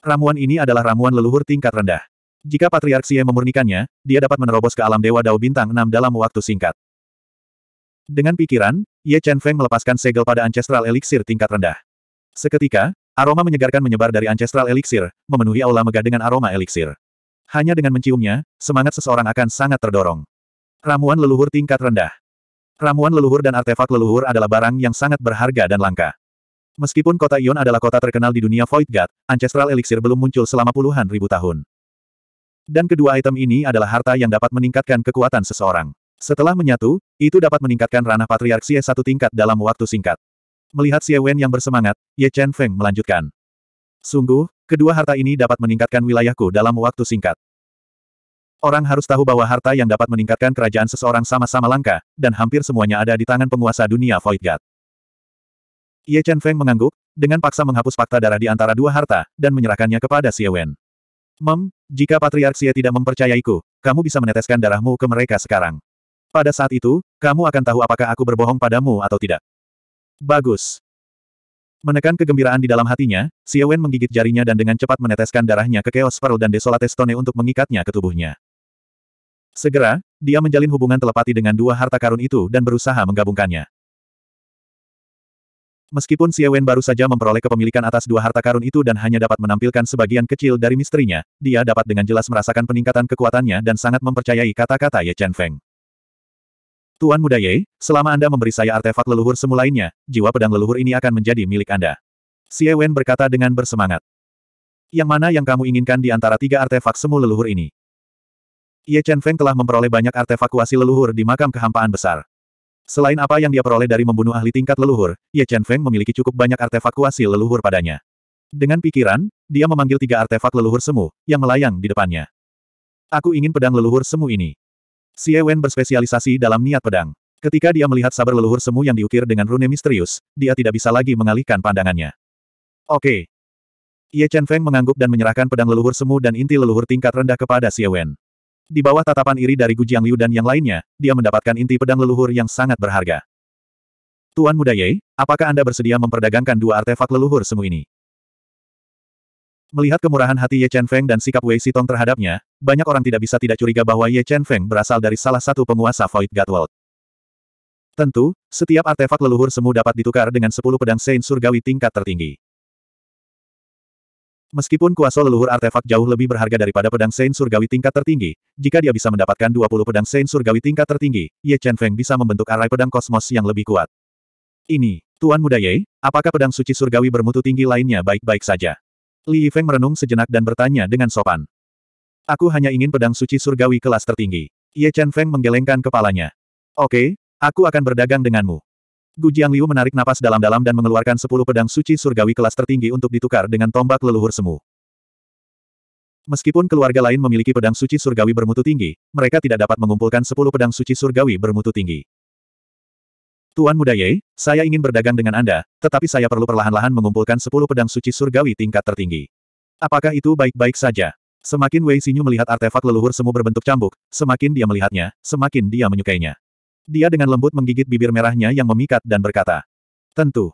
Ramuan ini adalah ramuan leluhur tingkat rendah. Jika Patriark Xie memurnikannya, dia dapat menerobos ke alam Dewa Dao Bintang 6 dalam waktu singkat. Dengan pikiran, Ye Chen Feng melepaskan segel pada Ancestral Elixir tingkat rendah. Seketika, aroma menyegarkan menyebar dari Ancestral Elixir, memenuhi aula megah dengan aroma elixir. Hanya dengan menciumnya, semangat seseorang akan sangat terdorong. Ramuan leluhur tingkat rendah. Ramuan leluhur dan artefak leluhur adalah barang yang sangat berharga dan langka. Meskipun kota Ion adalah kota terkenal di dunia Void God, Ancestral Elixir belum muncul selama puluhan ribu tahun. Dan kedua item ini adalah harta yang dapat meningkatkan kekuatan seseorang. Setelah menyatu, itu dapat meningkatkan ranah Patriark Xie satu tingkat dalam waktu singkat. Melihat Xie Wen yang bersemangat, Ye Chen Feng melanjutkan. Sungguh, kedua harta ini dapat meningkatkan wilayahku dalam waktu singkat. Orang harus tahu bahwa harta yang dapat meningkatkan kerajaan seseorang sama-sama langka, dan hampir semuanya ada di tangan penguasa dunia Void God. Ye Chen Feng mengangguk, dengan paksa menghapus fakta darah di antara dua harta, dan menyerahkannya kepada Xie Wen. Mem, jika Patriark Xie tidak mempercayaiku, kamu bisa meneteskan darahmu ke mereka sekarang. Pada saat itu, kamu akan tahu apakah aku berbohong padamu atau tidak. Bagus. Menekan kegembiraan di dalam hatinya, Xie Wen menggigit jarinya dan dengan cepat meneteskan darahnya ke Chaos Pearl dan Desolate Stone untuk mengikatnya ke tubuhnya. Segera, dia menjalin hubungan telepati dengan dua harta karun itu dan berusaha menggabungkannya. Meskipun Wen baru saja memperoleh kepemilikan atas dua harta karun itu dan hanya dapat menampilkan sebagian kecil dari misterinya, dia dapat dengan jelas merasakan peningkatan kekuatannya dan sangat mempercayai kata-kata Ye Chen Feng. Tuan Muda Ye, selama Anda memberi saya artefak leluhur semulainya, jiwa pedang leluhur ini akan menjadi milik Anda. Wen berkata dengan bersemangat. Yang mana yang kamu inginkan di antara tiga artefak semu leluhur ini? Ye Chen Feng telah memperoleh banyak artefak kuasi leluhur di makam kehampaan besar. Selain apa yang dia peroleh dari membunuh ahli tingkat leluhur, Ye Chen Feng memiliki cukup banyak artefak kuasi leluhur padanya. Dengan pikiran, dia memanggil tiga artefak leluhur semu, yang melayang di depannya. Aku ingin pedang leluhur semu ini. Xie Wen berspesialisasi dalam niat pedang. Ketika dia melihat sabar leluhur semu yang diukir dengan rune misterius, dia tidak bisa lagi mengalihkan pandangannya. Oke. Ye Chen Feng mengangguk dan menyerahkan pedang leluhur semu dan inti leluhur tingkat rendah kepada Xie Wen. Di bawah tatapan iri dari Gu Liu dan yang lainnya, dia mendapatkan inti pedang leluhur yang sangat berharga. Tuan Muda Ye, apakah Anda bersedia memperdagangkan dua artefak leluhur semu ini? Melihat kemurahan hati Ye Chen Feng dan sikap Wei Sitong terhadapnya, banyak orang tidak bisa tidak curiga bahwa Ye Chen Feng berasal dari salah satu penguasa Void God World. Tentu, setiap artefak leluhur semu dapat ditukar dengan sepuluh pedang Sein Surgawi tingkat tertinggi. Meskipun kuasa leluhur artefak jauh lebih berharga daripada pedang Sein Surgawi tingkat tertinggi, jika dia bisa mendapatkan 20 pedang Sein Surgawi tingkat tertinggi, Ye Chen Feng bisa membentuk arai pedang kosmos yang lebih kuat. Ini, Tuan Muda Ye, apakah pedang suci surgawi bermutu tinggi lainnya baik-baik saja? Li Feng merenung sejenak dan bertanya dengan sopan. Aku hanya ingin pedang suci surgawi kelas tertinggi. Ye Chen Feng menggelengkan kepalanya. Oke, aku akan berdagang denganmu. Gu Jiangliu menarik napas dalam-dalam dan mengeluarkan sepuluh pedang suci surgawi kelas tertinggi untuk ditukar dengan tombak leluhur semu. Meskipun keluarga lain memiliki pedang suci surgawi bermutu tinggi, mereka tidak dapat mengumpulkan sepuluh pedang suci surgawi bermutu tinggi. Tuan Muda Ye, saya ingin berdagang dengan Anda, tetapi saya perlu perlahan-lahan mengumpulkan sepuluh pedang suci surgawi tingkat tertinggi. Apakah itu baik-baik saja? Semakin Wei Xinyu melihat artefak leluhur semu berbentuk cambuk, semakin dia melihatnya, semakin dia menyukainya. Dia dengan lembut menggigit bibir merahnya yang memikat dan berkata. Tentu.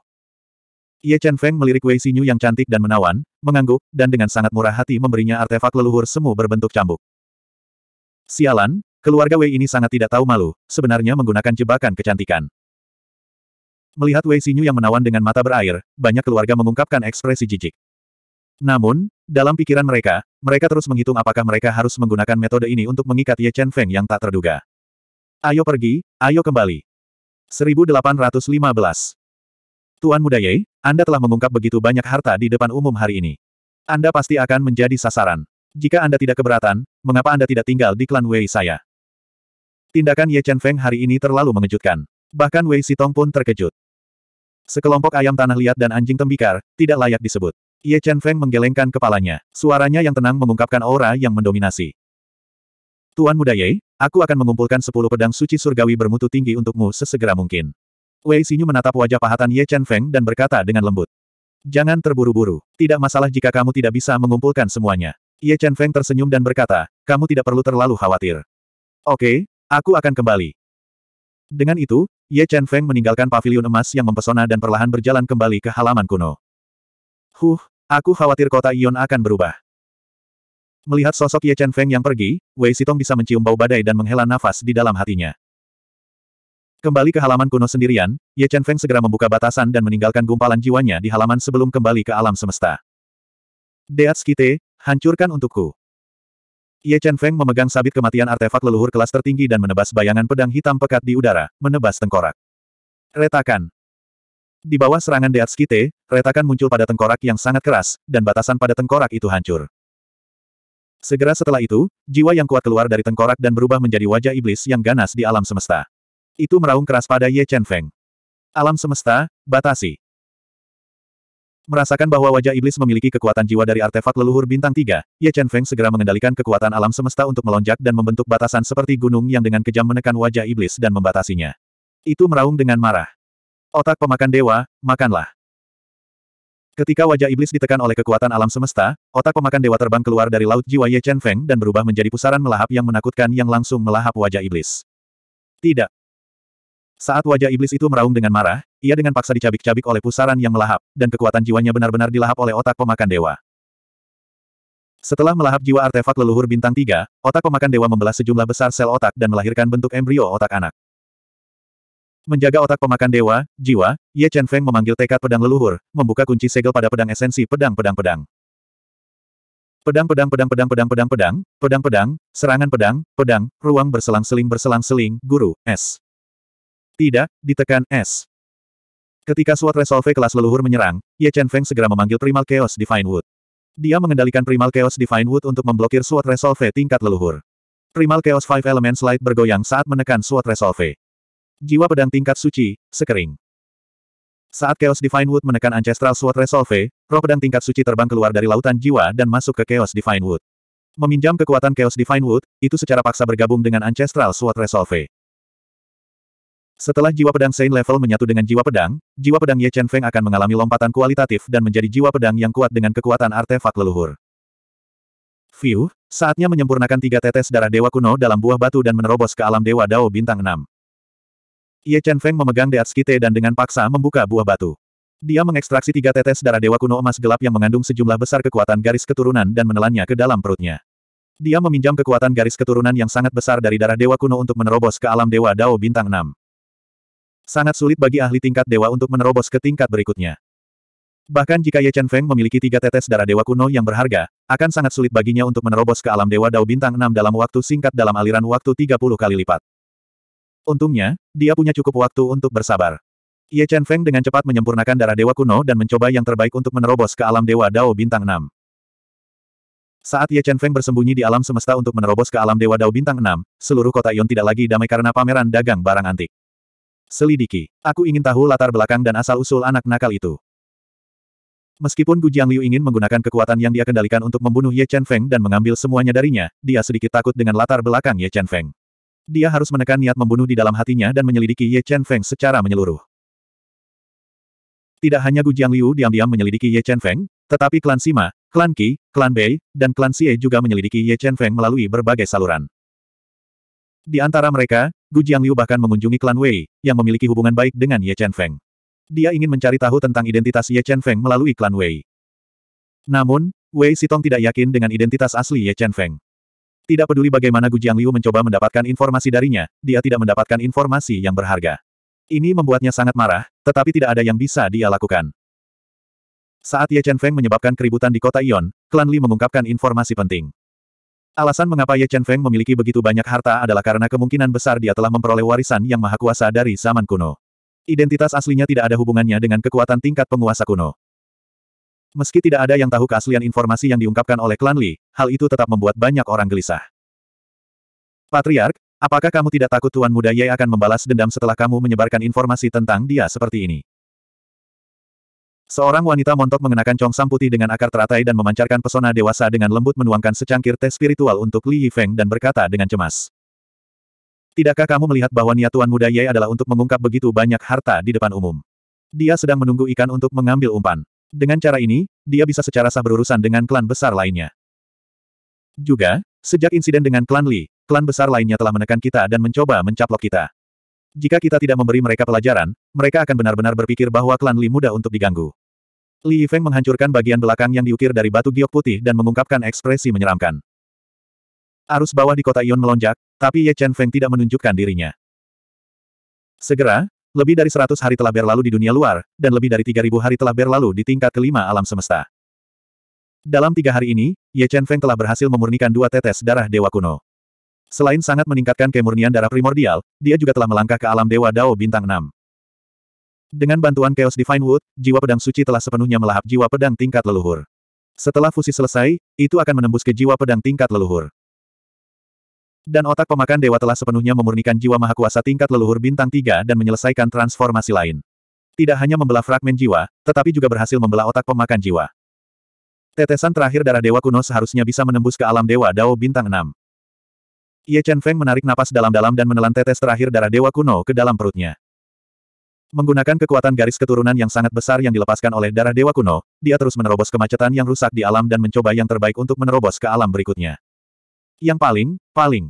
Ye Chen Feng melirik Wei Xinyu yang cantik dan menawan, mengangguk, dan dengan sangat murah hati memberinya artefak leluhur semu berbentuk cambuk. Sialan, keluarga Wei ini sangat tidak tahu malu, sebenarnya menggunakan jebakan kecantikan. Melihat Wei Xinyu yang menawan dengan mata berair, banyak keluarga mengungkapkan ekspresi jijik. Namun, dalam pikiran mereka, mereka terus menghitung apakah mereka harus menggunakan metode ini untuk mengikat Ye Chen Feng yang tak terduga. Ayo pergi, ayo kembali. 1815. Tuan Muda Ye, Anda telah mengungkap begitu banyak harta di depan umum hari ini. Anda pasti akan menjadi sasaran. Jika Anda tidak keberatan, mengapa Anda tidak tinggal di klan Wei saya? Tindakan Ye Chen Feng hari ini terlalu mengejutkan. Bahkan Wei Sitong pun terkejut. Sekelompok ayam tanah liat dan anjing tembikar, tidak layak disebut. Ye Chen Feng menggelengkan kepalanya. Suaranya yang tenang mengungkapkan aura yang mendominasi. Tuan Muda Ye, Aku akan mengumpulkan sepuluh pedang suci surgawi bermutu tinggi untukmu sesegera mungkin. Wei Xinyu menatap wajah pahatan Ye Chen Feng dan berkata dengan lembut. Jangan terburu-buru. Tidak masalah jika kamu tidak bisa mengumpulkan semuanya. Ye Chen Feng tersenyum dan berkata, kamu tidak perlu terlalu khawatir. Oke, aku akan kembali. Dengan itu, Ye Chen Feng meninggalkan pavilion emas yang mempesona dan perlahan berjalan kembali ke halaman kuno. Huh, aku khawatir kota Ion akan berubah. Melihat sosok Ye Chen Feng yang pergi, Wei Sitong bisa mencium bau badai dan menghela nafas di dalam hatinya. Kembali ke halaman kuno sendirian, Ye Chen Feng segera membuka batasan dan meninggalkan gumpalan jiwanya di halaman sebelum kembali ke alam semesta. Deats Kite, hancurkan untukku. Ye Chen Feng memegang sabit kematian artefak leluhur kelas tertinggi dan menebas bayangan pedang hitam pekat di udara, menebas tengkorak. Retakan, di bawah serangan Deatskite, retakan muncul pada tengkorak yang sangat keras, dan batasan pada tengkorak itu hancur. Segera setelah itu, jiwa yang kuat keluar dari tengkorak dan berubah menjadi wajah iblis yang ganas di alam semesta. Itu meraung keras pada Ye Chen Feng. Alam semesta, batasi. Merasakan bahwa wajah iblis memiliki kekuatan jiwa dari artefak leluhur bintang tiga, Ye Chen Feng segera mengendalikan kekuatan alam semesta untuk melonjak dan membentuk batasan seperti gunung yang dengan kejam menekan wajah iblis dan membatasinya. Itu meraung dengan marah. Otak pemakan dewa, makanlah. Ketika wajah iblis ditekan oleh kekuatan alam semesta, otak pemakan dewa terbang keluar dari laut jiwa Ye Chen Feng dan berubah menjadi pusaran melahap yang menakutkan yang langsung melahap wajah iblis. Tidak. Saat wajah iblis itu meraung dengan marah, ia dengan paksa dicabik-cabik oleh pusaran yang melahap, dan kekuatan jiwanya benar-benar dilahap oleh otak pemakan dewa. Setelah melahap jiwa artefak leluhur bintang tiga, otak pemakan dewa membelah sejumlah besar sel otak dan melahirkan bentuk embrio otak anak. Menjaga otak pemakan dewa, jiwa, Ye Chen Feng memanggil tekad pedang leluhur, membuka kunci segel pada pedang esensi pedang-pedang-pedang. Pedang-pedang pedang-pedang pedang-pedang pedang, pedang-pedang, serangan pedang, pedang, ruang berselang-seling berselang-seling, guru, es. Tidak, ditekan es. Ketika suat Resolve kelas leluhur menyerang, Ye Chen Feng segera memanggil Primal Chaos Divine Wood. Dia mengendalikan Primal Chaos Divine Wood untuk memblokir suat Resolve tingkat leluhur. Primal Chaos Five Elements Light bergoyang saat menekan suat Resolve. Jiwa pedang tingkat suci, sekering. Saat Chaos Divine Wood menekan Ancestral Sword Resolve, roh pedang tingkat suci terbang keluar dari lautan jiwa dan masuk ke Chaos Divine Wood. Meminjam kekuatan Chaos Divine Wood, itu secara paksa bergabung dengan Ancestral Sword Resolve. Setelah jiwa pedang Saint level menyatu dengan jiwa pedang, jiwa pedang Ye Chen Feng akan mengalami lompatan kualitatif dan menjadi jiwa pedang yang kuat dengan kekuatan artefak leluhur. View, saatnya menyempurnakan tiga tetes darah dewa kuno dalam buah batu dan menerobos ke alam dewa Dao bintang 6. Ye Chen Feng memegang Skite dan dengan paksa membuka buah batu. Dia mengekstraksi tiga tetes darah dewa kuno emas gelap yang mengandung sejumlah besar kekuatan garis keturunan dan menelannya ke dalam perutnya. Dia meminjam kekuatan garis keturunan yang sangat besar dari darah dewa kuno untuk menerobos ke alam dewa Dao Bintang 6. Sangat sulit bagi ahli tingkat dewa untuk menerobos ke tingkat berikutnya. Bahkan jika Ye Chen Feng memiliki tiga tetes darah dewa kuno yang berharga, akan sangat sulit baginya untuk menerobos ke alam dewa Dao Bintang 6 dalam waktu singkat dalam aliran waktu 30 kali lipat. Untungnya, dia punya cukup waktu untuk bersabar. Ye Chen Feng dengan cepat menyempurnakan darah dewa kuno dan mencoba yang terbaik untuk menerobos ke alam dewa Dao Bintang 6. Saat Ye Chen Feng bersembunyi di alam semesta untuk menerobos ke alam dewa Dao Bintang 6, seluruh kota Ion tidak lagi damai karena pameran dagang barang antik. Selidiki, aku ingin tahu latar belakang dan asal-usul anak nakal itu. Meskipun Gu Jiang Liu ingin menggunakan kekuatan yang dia kendalikan untuk membunuh Ye Chen Feng dan mengambil semuanya darinya, dia sedikit takut dengan latar belakang Ye Chen Feng dia harus menekan niat membunuh di dalam hatinya dan menyelidiki Ye Chen Feng secara menyeluruh. Tidak hanya Gu Jiang Liu diam-diam menyelidiki Ye Chen Feng, tetapi klan Sima, klan Qi, klan Bei, dan klan Xie juga menyelidiki Ye Chen Feng melalui berbagai saluran. Di antara mereka, Gu Jiang Liu bahkan mengunjungi klan Wei, yang memiliki hubungan baik dengan Ye Chen Feng. Dia ingin mencari tahu tentang identitas Ye Chen Feng melalui klan Wei. Namun, Wei Sitong tidak yakin dengan identitas asli Ye Chen Feng. Tidak peduli bagaimana Gu Jiang Liu mencoba mendapatkan informasi darinya, dia tidak mendapatkan informasi yang berharga. Ini membuatnya sangat marah, tetapi tidak ada yang bisa dia lakukan. Saat Ye Chen Feng menyebabkan keributan di kota Ion, klan Li mengungkapkan informasi penting. Alasan mengapa Ye Chen Feng memiliki begitu banyak harta adalah karena kemungkinan besar dia telah memperoleh warisan yang maha kuasa dari zaman kuno. Identitas aslinya tidak ada hubungannya dengan kekuatan tingkat penguasa kuno. Meski tidak ada yang tahu keaslian informasi yang diungkapkan oleh klan Li, hal itu tetap membuat banyak orang gelisah. Patriark, apakah kamu tidak takut Tuan Muda Ye akan membalas dendam setelah kamu menyebarkan informasi tentang dia seperti ini? Seorang wanita montok mengenakan congsam putih dengan akar teratai dan memancarkan pesona dewasa dengan lembut menuangkan secangkir teh spiritual untuk Li Yifeng dan berkata dengan cemas. Tidakkah kamu melihat bahwa niat Tuan Muda Ye adalah untuk mengungkap begitu banyak harta di depan umum? Dia sedang menunggu ikan untuk mengambil umpan. Dengan cara ini, dia bisa secara sah berurusan dengan klan besar lainnya. Juga, sejak insiden dengan klan Li, klan besar lainnya telah menekan kita dan mencoba mencaplok kita. Jika kita tidak memberi mereka pelajaran, mereka akan benar-benar berpikir bahwa klan Li mudah untuk diganggu. Li Feng menghancurkan bagian belakang yang diukir dari batu giok putih dan mengungkapkan ekspresi menyeramkan. Arus bawah di kota Ion melonjak, tapi Ye Chen Feng tidak menunjukkan dirinya. Segera, lebih dari 100 hari telah berlalu di dunia luar, dan lebih dari 3.000 hari telah berlalu di tingkat kelima alam semesta. Dalam tiga hari ini, Ye Chen Feng telah berhasil memurnikan dua tetes darah dewa kuno. Selain sangat meningkatkan kemurnian darah primordial, dia juga telah melangkah ke alam dewa Dao bintang 6. Dengan bantuan Chaos Divine Wood, jiwa pedang suci telah sepenuhnya melahap jiwa pedang tingkat leluhur. Setelah fusi selesai, itu akan menembus ke jiwa pedang tingkat leluhur. Dan otak pemakan dewa telah sepenuhnya memurnikan jiwa maha kuasa tingkat leluhur bintang tiga dan menyelesaikan transformasi lain. Tidak hanya membelah fragmen jiwa, tetapi juga berhasil membelah otak pemakan jiwa. Tetesan terakhir darah dewa kuno seharusnya bisa menembus ke alam dewa Dao bintang 6. Ye Chen Feng menarik napas dalam-dalam dan menelan tetes terakhir darah dewa kuno ke dalam perutnya. Menggunakan kekuatan garis keturunan yang sangat besar yang dilepaskan oleh darah dewa kuno, dia terus menerobos kemacetan yang rusak di alam dan mencoba yang terbaik untuk menerobos ke alam berikutnya. Yang paling, paling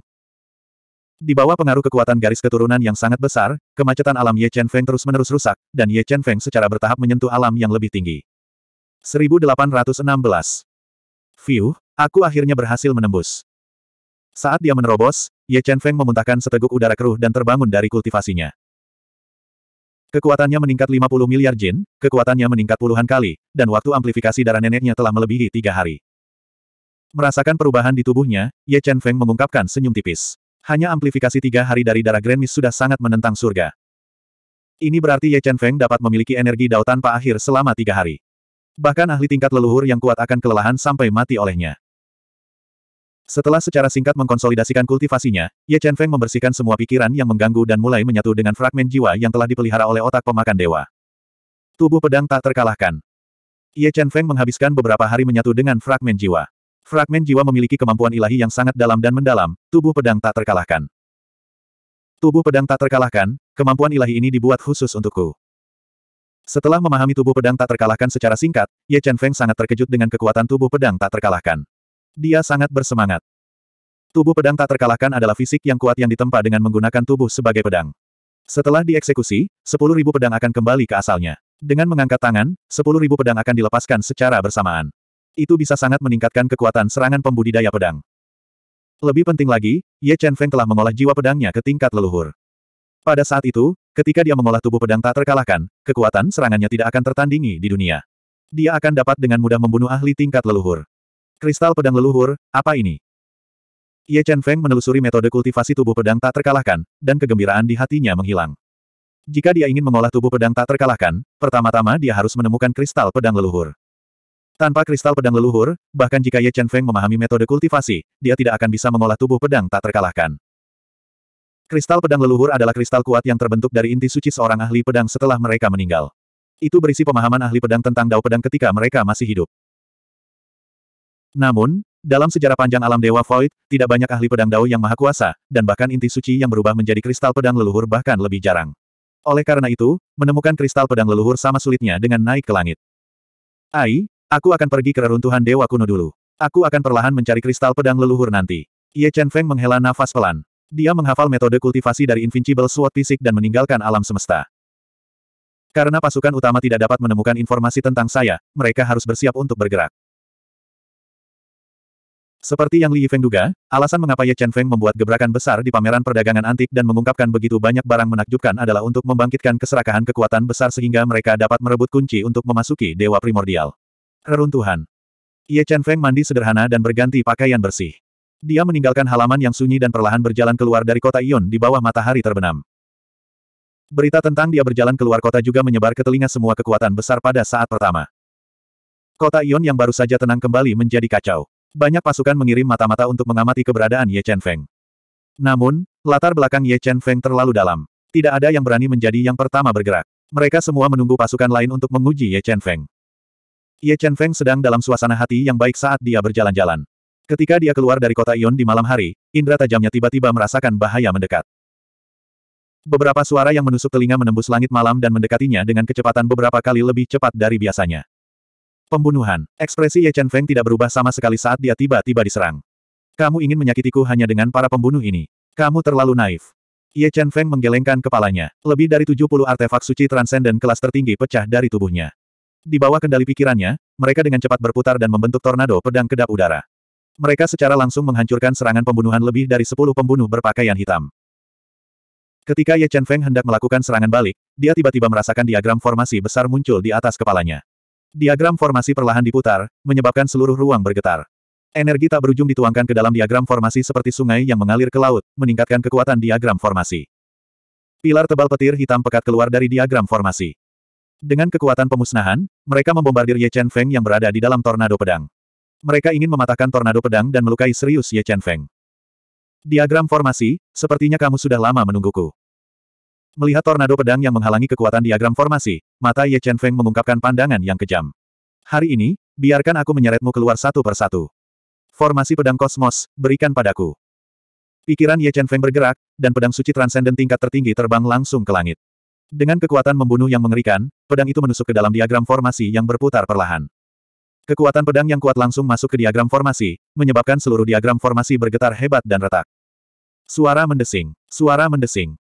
di bawah pengaruh kekuatan garis keturunan yang sangat besar, kemacetan alam Ye Chen Feng terus-menerus rusak, dan Ye Chen Feng secara bertahap menyentuh alam yang lebih tinggi. 1816. Fiu, aku akhirnya berhasil menembus. Saat dia menerobos, Ye Chen Feng memuntahkan seteguk udara keruh dan terbangun dari kultivasinya. Kekuatannya meningkat 50 miliar jin, kekuatannya meningkat puluhan kali, dan waktu amplifikasi darah neneknya telah melebihi tiga hari. Merasakan perubahan di tubuhnya, Ye Chen Feng mengungkapkan senyum tipis. Hanya amplifikasi tiga hari dari darah Grand Miss sudah sangat menentang surga. Ini berarti Ye Chen Feng dapat memiliki energi Dao tanpa akhir selama tiga hari. Bahkan ahli tingkat leluhur yang kuat akan kelelahan sampai mati olehnya. Setelah secara singkat mengkonsolidasikan kultivasinya, Ye Chen Feng membersihkan semua pikiran yang mengganggu dan mulai menyatu dengan fragmen jiwa yang telah dipelihara oleh otak pemakan dewa. Tubuh pedang tak terkalahkan. Ye Chen Feng menghabiskan beberapa hari menyatu dengan fragmen jiwa. Fragmen jiwa memiliki kemampuan ilahi yang sangat dalam dan mendalam, tubuh pedang tak terkalahkan. Tubuh pedang tak terkalahkan, kemampuan ilahi ini dibuat khusus untukku. Setelah memahami tubuh pedang tak terkalahkan secara singkat, Ye Chen Feng sangat terkejut dengan kekuatan tubuh pedang tak terkalahkan. Dia sangat bersemangat. Tubuh pedang tak terkalahkan adalah fisik yang kuat yang ditempa dengan menggunakan tubuh sebagai pedang. Setelah dieksekusi, 10.000 pedang akan kembali ke asalnya. Dengan mengangkat tangan, 10.000 pedang akan dilepaskan secara bersamaan itu bisa sangat meningkatkan kekuatan serangan pembudidaya pedang. Lebih penting lagi, Ye Chen Feng telah mengolah jiwa pedangnya ke tingkat leluhur. Pada saat itu, ketika dia mengolah tubuh pedang tak terkalahkan, kekuatan serangannya tidak akan tertandingi di dunia. Dia akan dapat dengan mudah membunuh ahli tingkat leluhur. Kristal pedang leluhur, apa ini? Ye Chen Feng menelusuri metode kultivasi tubuh pedang tak terkalahkan, dan kegembiraan di hatinya menghilang. Jika dia ingin mengolah tubuh pedang tak terkalahkan, pertama-tama dia harus menemukan kristal pedang leluhur. Tanpa kristal pedang leluhur, bahkan jika Ye Chen Feng memahami metode kultivasi, dia tidak akan bisa mengolah tubuh pedang tak terkalahkan. Kristal pedang leluhur adalah kristal kuat yang terbentuk dari inti suci seorang ahli pedang setelah mereka meninggal. Itu berisi pemahaman ahli pedang tentang dao pedang ketika mereka masih hidup. Namun, dalam sejarah panjang alam Dewa Void, tidak banyak ahli pedang dao yang maha kuasa, dan bahkan inti suci yang berubah menjadi kristal pedang leluhur bahkan lebih jarang. Oleh karena itu, menemukan kristal pedang leluhur sama sulitnya dengan naik ke langit. Ai, Aku akan pergi ke reruntuhan Dewa Kuno dulu. Aku akan perlahan mencari kristal pedang leluhur nanti. Ye Chen Feng menghela nafas pelan. Dia menghafal metode kultivasi dari Invincible Sword Fisik dan meninggalkan alam semesta. Karena pasukan utama tidak dapat menemukan informasi tentang saya, mereka harus bersiap untuk bergerak. Seperti yang Li Yifeng duga, alasan mengapa Ye Chen Feng membuat gebrakan besar di pameran perdagangan antik dan mengungkapkan begitu banyak barang menakjubkan adalah untuk membangkitkan keserakahan kekuatan besar sehingga mereka dapat merebut kunci untuk memasuki Dewa Primordial. Reruntuhan. Ye Chen Feng mandi sederhana dan berganti pakaian bersih. Dia meninggalkan halaman yang sunyi dan perlahan berjalan keluar dari kota Ion di bawah matahari terbenam. Berita tentang dia berjalan keluar kota juga menyebar ke telinga semua kekuatan besar pada saat pertama. Kota Ion yang baru saja tenang kembali menjadi kacau. Banyak pasukan mengirim mata-mata untuk mengamati keberadaan Ye Chen Feng. Namun, latar belakang Ye Chen Feng terlalu dalam. Tidak ada yang berani menjadi yang pertama bergerak. Mereka semua menunggu pasukan lain untuk menguji Ye Chen Feng. Ye Chen Feng sedang dalam suasana hati yang baik saat dia berjalan-jalan. Ketika dia keluar dari kota Ion di malam hari, indera tajamnya tiba-tiba merasakan bahaya mendekat. Beberapa suara yang menusuk telinga menembus langit malam dan mendekatinya dengan kecepatan beberapa kali lebih cepat dari biasanya. Pembunuhan. Ekspresi Ye Chen Feng tidak berubah sama sekali saat dia tiba-tiba diserang. Kamu ingin menyakitiku hanya dengan para pembunuh ini. Kamu terlalu naif. Ye Chen Feng menggelengkan kepalanya. Lebih dari 70 artefak suci transenden kelas tertinggi pecah dari tubuhnya. Di bawah kendali pikirannya, mereka dengan cepat berputar dan membentuk tornado pedang kedap udara. Mereka secara langsung menghancurkan serangan pembunuhan lebih dari sepuluh pembunuh berpakaian hitam. Ketika Ye Chen Feng hendak melakukan serangan balik, dia tiba-tiba merasakan diagram formasi besar muncul di atas kepalanya. Diagram formasi perlahan diputar, menyebabkan seluruh ruang bergetar. Energi tak berujung dituangkan ke dalam diagram formasi seperti sungai yang mengalir ke laut, meningkatkan kekuatan diagram formasi. Pilar tebal petir hitam pekat keluar dari diagram formasi. Dengan kekuatan pemusnahan, mereka membombardir Ye Chen Feng yang berada di dalam tornado pedang. Mereka ingin mematahkan tornado pedang dan melukai serius Ye Chen Feng. Diagram formasi, sepertinya kamu sudah lama menungguku. Melihat tornado pedang yang menghalangi kekuatan diagram formasi, mata Ye Chen Feng mengungkapkan pandangan yang kejam. Hari ini, biarkan aku menyeretmu keluar satu persatu. Formasi pedang kosmos, berikan padaku. Pikiran Ye Chen Feng bergerak, dan pedang suci transenden tingkat tertinggi terbang langsung ke langit. Dengan kekuatan membunuh yang mengerikan, pedang itu menusuk ke dalam diagram formasi yang berputar perlahan. Kekuatan pedang yang kuat langsung masuk ke diagram formasi, menyebabkan seluruh diagram formasi bergetar hebat dan retak. Suara mendesing. Suara mendesing.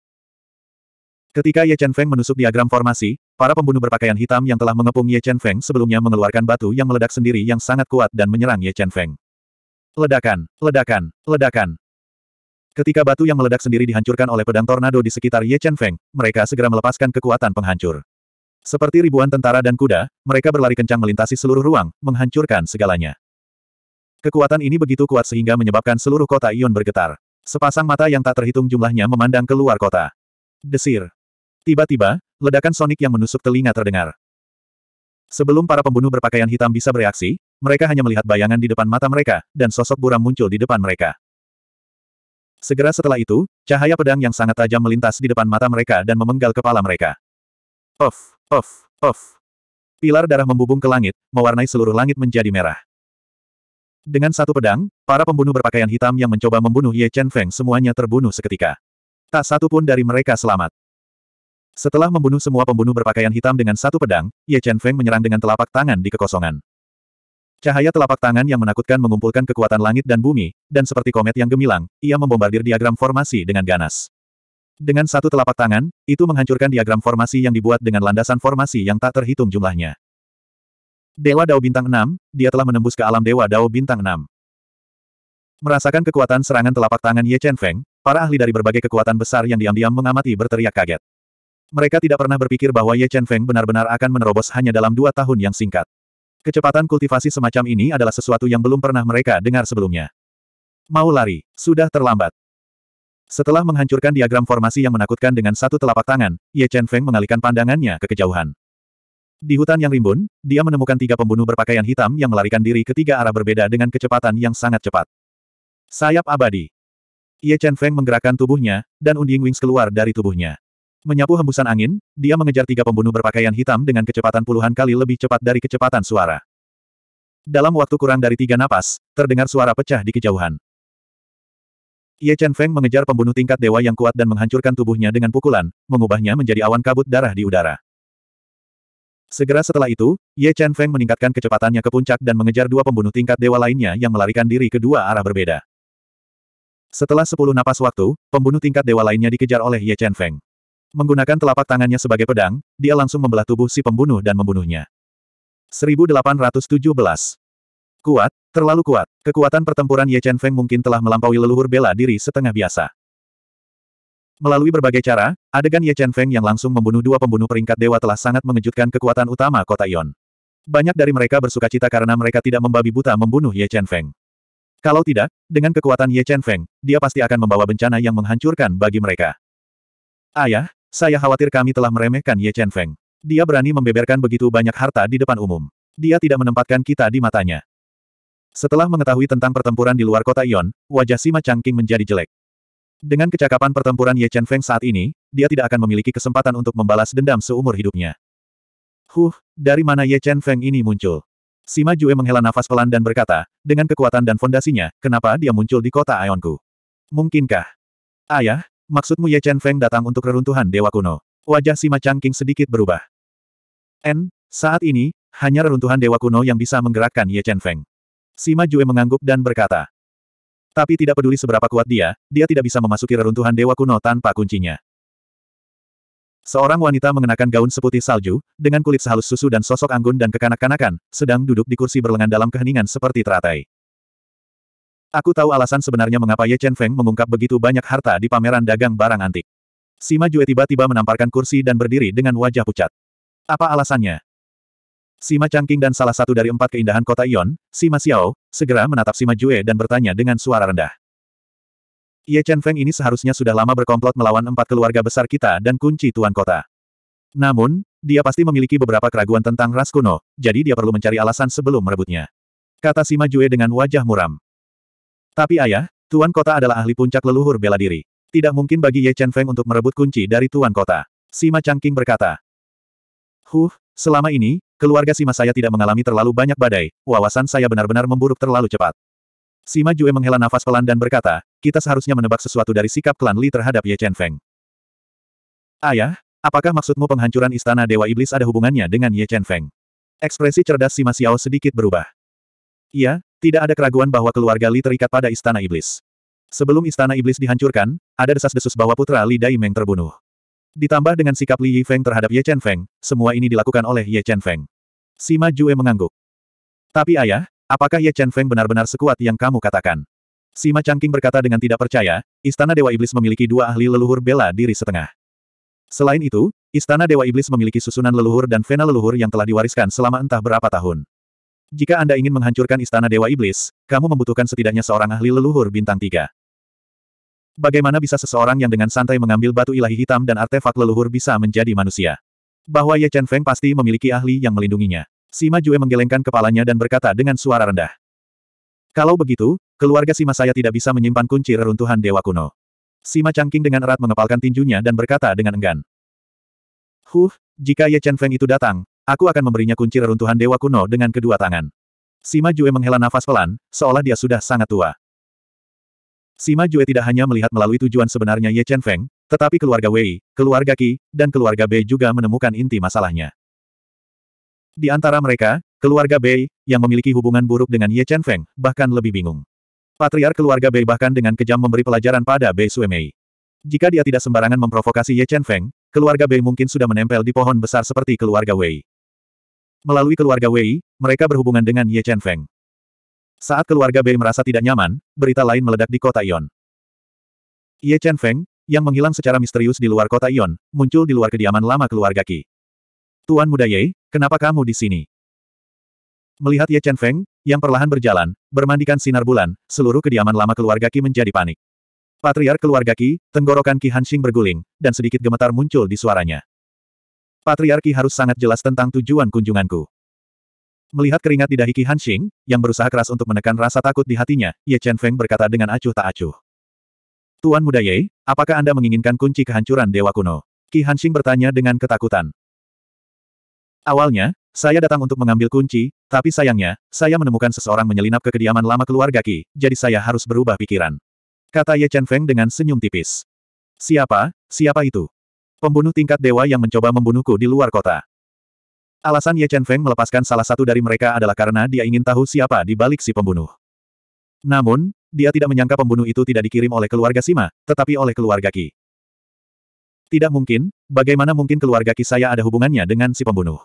Ketika Ye Chen Feng menusuk diagram formasi, para pembunuh berpakaian hitam yang telah mengepung Ye Chen Feng sebelumnya mengeluarkan batu yang meledak sendiri yang sangat kuat dan menyerang Ye Chen Feng. Ledakan, ledakan, ledakan. Ketika batu yang meledak sendiri dihancurkan oleh pedang tornado di sekitar Ye Chen Feng, mereka segera melepaskan kekuatan penghancur. Seperti ribuan tentara dan kuda, mereka berlari kencang melintasi seluruh ruang, menghancurkan segalanya. Kekuatan ini begitu kuat sehingga menyebabkan seluruh kota Ion bergetar. Sepasang mata yang tak terhitung jumlahnya memandang keluar kota. Desir. Tiba-tiba, ledakan sonik yang menusuk telinga terdengar. Sebelum para pembunuh berpakaian hitam bisa bereaksi, mereka hanya melihat bayangan di depan mata mereka, dan sosok buram muncul di depan mereka. Segera setelah itu, cahaya pedang yang sangat tajam melintas di depan mata mereka dan memenggal kepala mereka. Of, of, of. Pilar darah membubung ke langit, mewarnai seluruh langit menjadi merah. Dengan satu pedang, para pembunuh berpakaian hitam yang mencoba membunuh Ye Chen Feng semuanya terbunuh seketika. Tak satu pun dari mereka selamat. Setelah membunuh semua pembunuh berpakaian hitam dengan satu pedang, Ye Chen Feng menyerang dengan telapak tangan di kekosongan. Cahaya telapak tangan yang menakutkan mengumpulkan kekuatan langit dan bumi, dan seperti komet yang gemilang, ia membombardir diagram formasi dengan ganas. Dengan satu telapak tangan, itu menghancurkan diagram formasi yang dibuat dengan landasan formasi yang tak terhitung jumlahnya. Dewa Dao Bintang 6, dia telah menembus ke alam Dewa Dao Bintang 6. Merasakan kekuatan serangan telapak tangan Ye Chen Feng, para ahli dari berbagai kekuatan besar yang diam-diam mengamati berteriak kaget. Mereka tidak pernah berpikir bahwa Ye Chen Feng benar-benar akan menerobos hanya dalam dua tahun yang singkat. Kecepatan kultivasi semacam ini adalah sesuatu yang belum pernah mereka dengar sebelumnya. Mau lari, sudah terlambat. Setelah menghancurkan diagram formasi yang menakutkan dengan satu telapak tangan, Ye Chen Feng mengalihkan pandangannya ke kejauhan. Di hutan yang rimbun, dia menemukan tiga pembunuh berpakaian hitam yang melarikan diri ke tiga arah berbeda dengan kecepatan yang sangat cepat. Sayap abadi. Ye Chen Feng menggerakkan tubuhnya, dan unding wings keluar dari tubuhnya. Menyapu hembusan angin, dia mengejar tiga pembunuh berpakaian hitam dengan kecepatan puluhan kali lebih cepat dari kecepatan suara. Dalam waktu kurang dari tiga napas, terdengar suara pecah di kejauhan. Ye Chen Feng mengejar pembunuh tingkat dewa yang kuat dan menghancurkan tubuhnya dengan pukulan, mengubahnya menjadi awan kabut darah di udara. Segera setelah itu, Ye Chen Feng meningkatkan kecepatannya ke puncak dan mengejar dua pembunuh tingkat dewa lainnya yang melarikan diri ke dua arah berbeda. Setelah sepuluh napas waktu, pembunuh tingkat dewa lainnya dikejar oleh Ye Chen Feng. Menggunakan telapak tangannya sebagai pedang, dia langsung membelah tubuh si pembunuh dan membunuhnya. 1817. Kuat, terlalu kuat. Kekuatan pertempuran Ye Chen Feng mungkin telah melampaui leluhur bela diri setengah biasa. Melalui berbagai cara, adegan Ye Chen Feng yang langsung membunuh dua pembunuh peringkat dewa telah sangat mengejutkan kekuatan utama kota Ion. Banyak dari mereka bersuka cita karena mereka tidak membabi buta membunuh Ye Chen Feng. Kalau tidak, dengan kekuatan Ye Chen Feng, dia pasti akan membawa bencana yang menghancurkan bagi mereka. Ayah, saya khawatir kami telah meremehkan Ye Chen Feng. Dia berani membeberkan begitu banyak harta di depan umum. Dia tidak menempatkan kita di matanya. Setelah mengetahui tentang pertempuran di luar kota Ion, wajah Sima Changqing menjadi jelek. Dengan kecakapan pertempuran Ye Chen Feng saat ini, dia tidak akan memiliki kesempatan untuk membalas dendam seumur hidupnya. Huh, dari mana Ye Chen Feng ini muncul? Sima Jue menghela nafas pelan dan berkata, dengan kekuatan dan fondasinya, kenapa dia muncul di kota Ionku? Mungkinkah? Ayah, Maksudmu Ye Chen Feng datang untuk reruntuhan Dewa Kuno? Wajah si Macang King sedikit berubah. N, saat ini, hanya reruntuhan Dewa Kuno yang bisa menggerakkan Ye Chen Feng. Sima Jue mengangguk dan berkata. Tapi tidak peduli seberapa kuat dia, dia tidak bisa memasuki reruntuhan Dewa Kuno tanpa kuncinya. Seorang wanita mengenakan gaun seputih salju, dengan kulit sehalus susu dan sosok anggun dan kekanak-kanakan, sedang duduk di kursi berlengan dalam keheningan seperti teratai. Aku tahu alasan sebenarnya mengapa Ye Chen Feng mengungkap begitu banyak harta di pameran dagang barang antik. Sima Jue tiba-tiba menamparkan kursi dan berdiri dengan wajah pucat. Apa alasannya? Sima Changqing dan salah satu dari empat keindahan kota Ion, Sima Xiao, segera menatap Sima Jue dan bertanya dengan suara rendah. Ye Chen Feng ini seharusnya sudah lama berkomplot melawan empat keluarga besar kita dan kunci tuan kota. Namun, dia pasti memiliki beberapa keraguan tentang ras kuno, jadi dia perlu mencari alasan sebelum merebutnya. Kata Sima Jue dengan wajah muram. Tapi ayah, Tuan Kota adalah ahli puncak leluhur bela diri. Tidak mungkin bagi Ye Chen Feng untuk merebut kunci dari Tuan Kota. Sima Changqing berkata. Huh, selama ini, keluarga Sima saya tidak mengalami terlalu banyak badai, wawasan saya benar-benar memburuk terlalu cepat. Sima Jue menghela nafas pelan dan berkata, kita seharusnya menebak sesuatu dari sikap klan Li terhadap Ye Chen Feng. Ayah, apakah maksudmu penghancuran istana Dewa Iblis ada hubungannya dengan Ye Chen Feng? Ekspresi cerdas Sima Xiao sedikit berubah. Iya, tidak ada keraguan bahwa keluarga Li terikat pada Istana Iblis. Sebelum Istana Iblis dihancurkan, ada desas-desus bahwa putra Li Daimeng terbunuh. Ditambah dengan sikap Li Yifeng terhadap Ye Chen Feng, semua ini dilakukan oleh Ye Chen Feng. Sima Jue mengangguk. Tapi ayah, apakah Ye Chen Feng benar-benar sekuat yang kamu katakan? Sima Changqing berkata dengan tidak percaya, Istana Dewa Iblis memiliki dua ahli leluhur bela diri setengah. Selain itu, Istana Dewa Iblis memiliki susunan leluhur dan vena leluhur yang telah diwariskan selama entah berapa tahun. Jika Anda ingin menghancurkan istana Dewa Iblis, kamu membutuhkan setidaknya seorang ahli leluhur bintang tiga. Bagaimana bisa seseorang yang dengan santai mengambil batu ilahi hitam dan artefak leluhur bisa menjadi manusia? Bahwa Ye Chen Feng pasti memiliki ahli yang melindunginya. Sima Jue menggelengkan kepalanya dan berkata dengan suara rendah. Kalau begitu, keluarga Sima saya tidak bisa menyimpan kunci reruntuhan Dewa Kuno. Sima cangking dengan erat mengepalkan tinjunya dan berkata dengan enggan. Huh, jika Ye Chen Feng itu datang, Aku akan memberinya kunci reruntuhan dewa kuno dengan kedua tangan. Sima Jue menghela nafas pelan, seolah dia sudah sangat tua. Sima Jue tidak hanya melihat melalui tujuan sebenarnya Ye Chen Feng, tetapi keluarga Wei, keluarga Qi, dan keluarga Bei juga menemukan inti masalahnya. Di antara mereka, keluarga Bei, yang memiliki hubungan buruk dengan Ye Chen Feng, bahkan lebih bingung. Patriar keluarga Bei bahkan dengan kejam memberi pelajaran pada Bei Mei. Jika dia tidak sembarangan memprovokasi Ye Chen Feng, keluarga Bei mungkin sudah menempel di pohon besar seperti keluarga Wei. Melalui keluarga Wei, mereka berhubungan dengan Ye Chen Feng. Saat keluarga Bei merasa tidak nyaman, berita lain meledak di kota Ion. Ye Chen Feng, yang menghilang secara misterius di luar kota Ion, muncul di luar kediaman lama keluarga Qi. Tuan muda Ye, kenapa kamu di sini? Melihat Ye Chen Feng, yang perlahan berjalan, bermandikan sinar bulan, seluruh kediaman lama keluarga Qi menjadi panik. Patriar keluarga Qi, tenggorokan Qi Hanxing berguling, dan sedikit gemetar muncul di suaranya. Patriarki harus sangat jelas tentang tujuan kunjunganku. Melihat keringat di dahi Qi Hanxing, yang berusaha keras untuk menekan rasa takut di hatinya, Ye Chen Feng berkata dengan acuh tak acuh. Tuan Muda Ye, apakah Anda menginginkan kunci kehancuran Dewa Kuno? Qi Hanxing bertanya dengan ketakutan. Awalnya, saya datang untuk mengambil kunci, tapi sayangnya, saya menemukan seseorang menyelinap ke kediaman lama keluarga Qi, jadi saya harus berubah pikiran. Kata Ye Chen Feng dengan senyum tipis. Siapa, siapa itu? Pembunuh tingkat dewa yang mencoba membunuhku di luar kota. Alasan Ye Chen Feng melepaskan salah satu dari mereka adalah karena dia ingin tahu siapa di balik si pembunuh. Namun, dia tidak menyangka pembunuh itu tidak dikirim oleh keluarga Sima, tetapi oleh keluarga Ki. Tidak mungkin, bagaimana mungkin keluarga Ki saya ada hubungannya dengan si pembunuh?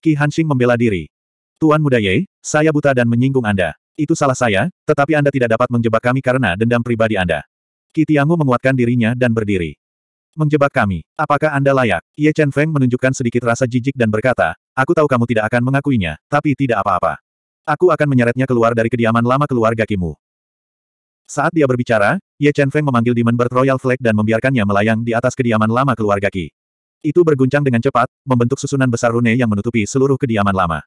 Ki Hanxing membela diri. Tuan Muda Ye, saya buta dan menyinggung Anda. Itu salah saya, tetapi Anda tidak dapat menjebak kami karena dendam pribadi Anda. Ki Tiangu menguatkan dirinya dan berdiri menjebak kami. Apakah Anda layak? Ye Chen Feng menunjukkan sedikit rasa jijik dan berkata, aku tahu kamu tidak akan mengakuinya, tapi tidak apa-apa. Aku akan menyeretnya keluar dari kediaman lama keluarga Kimu. Saat dia berbicara, Ye Chen Feng memanggil Demon Bird Royal Flag dan membiarkannya melayang di atas kediaman lama keluarga Ki. Itu berguncang dengan cepat, membentuk susunan besar rune yang menutupi seluruh kediaman lama.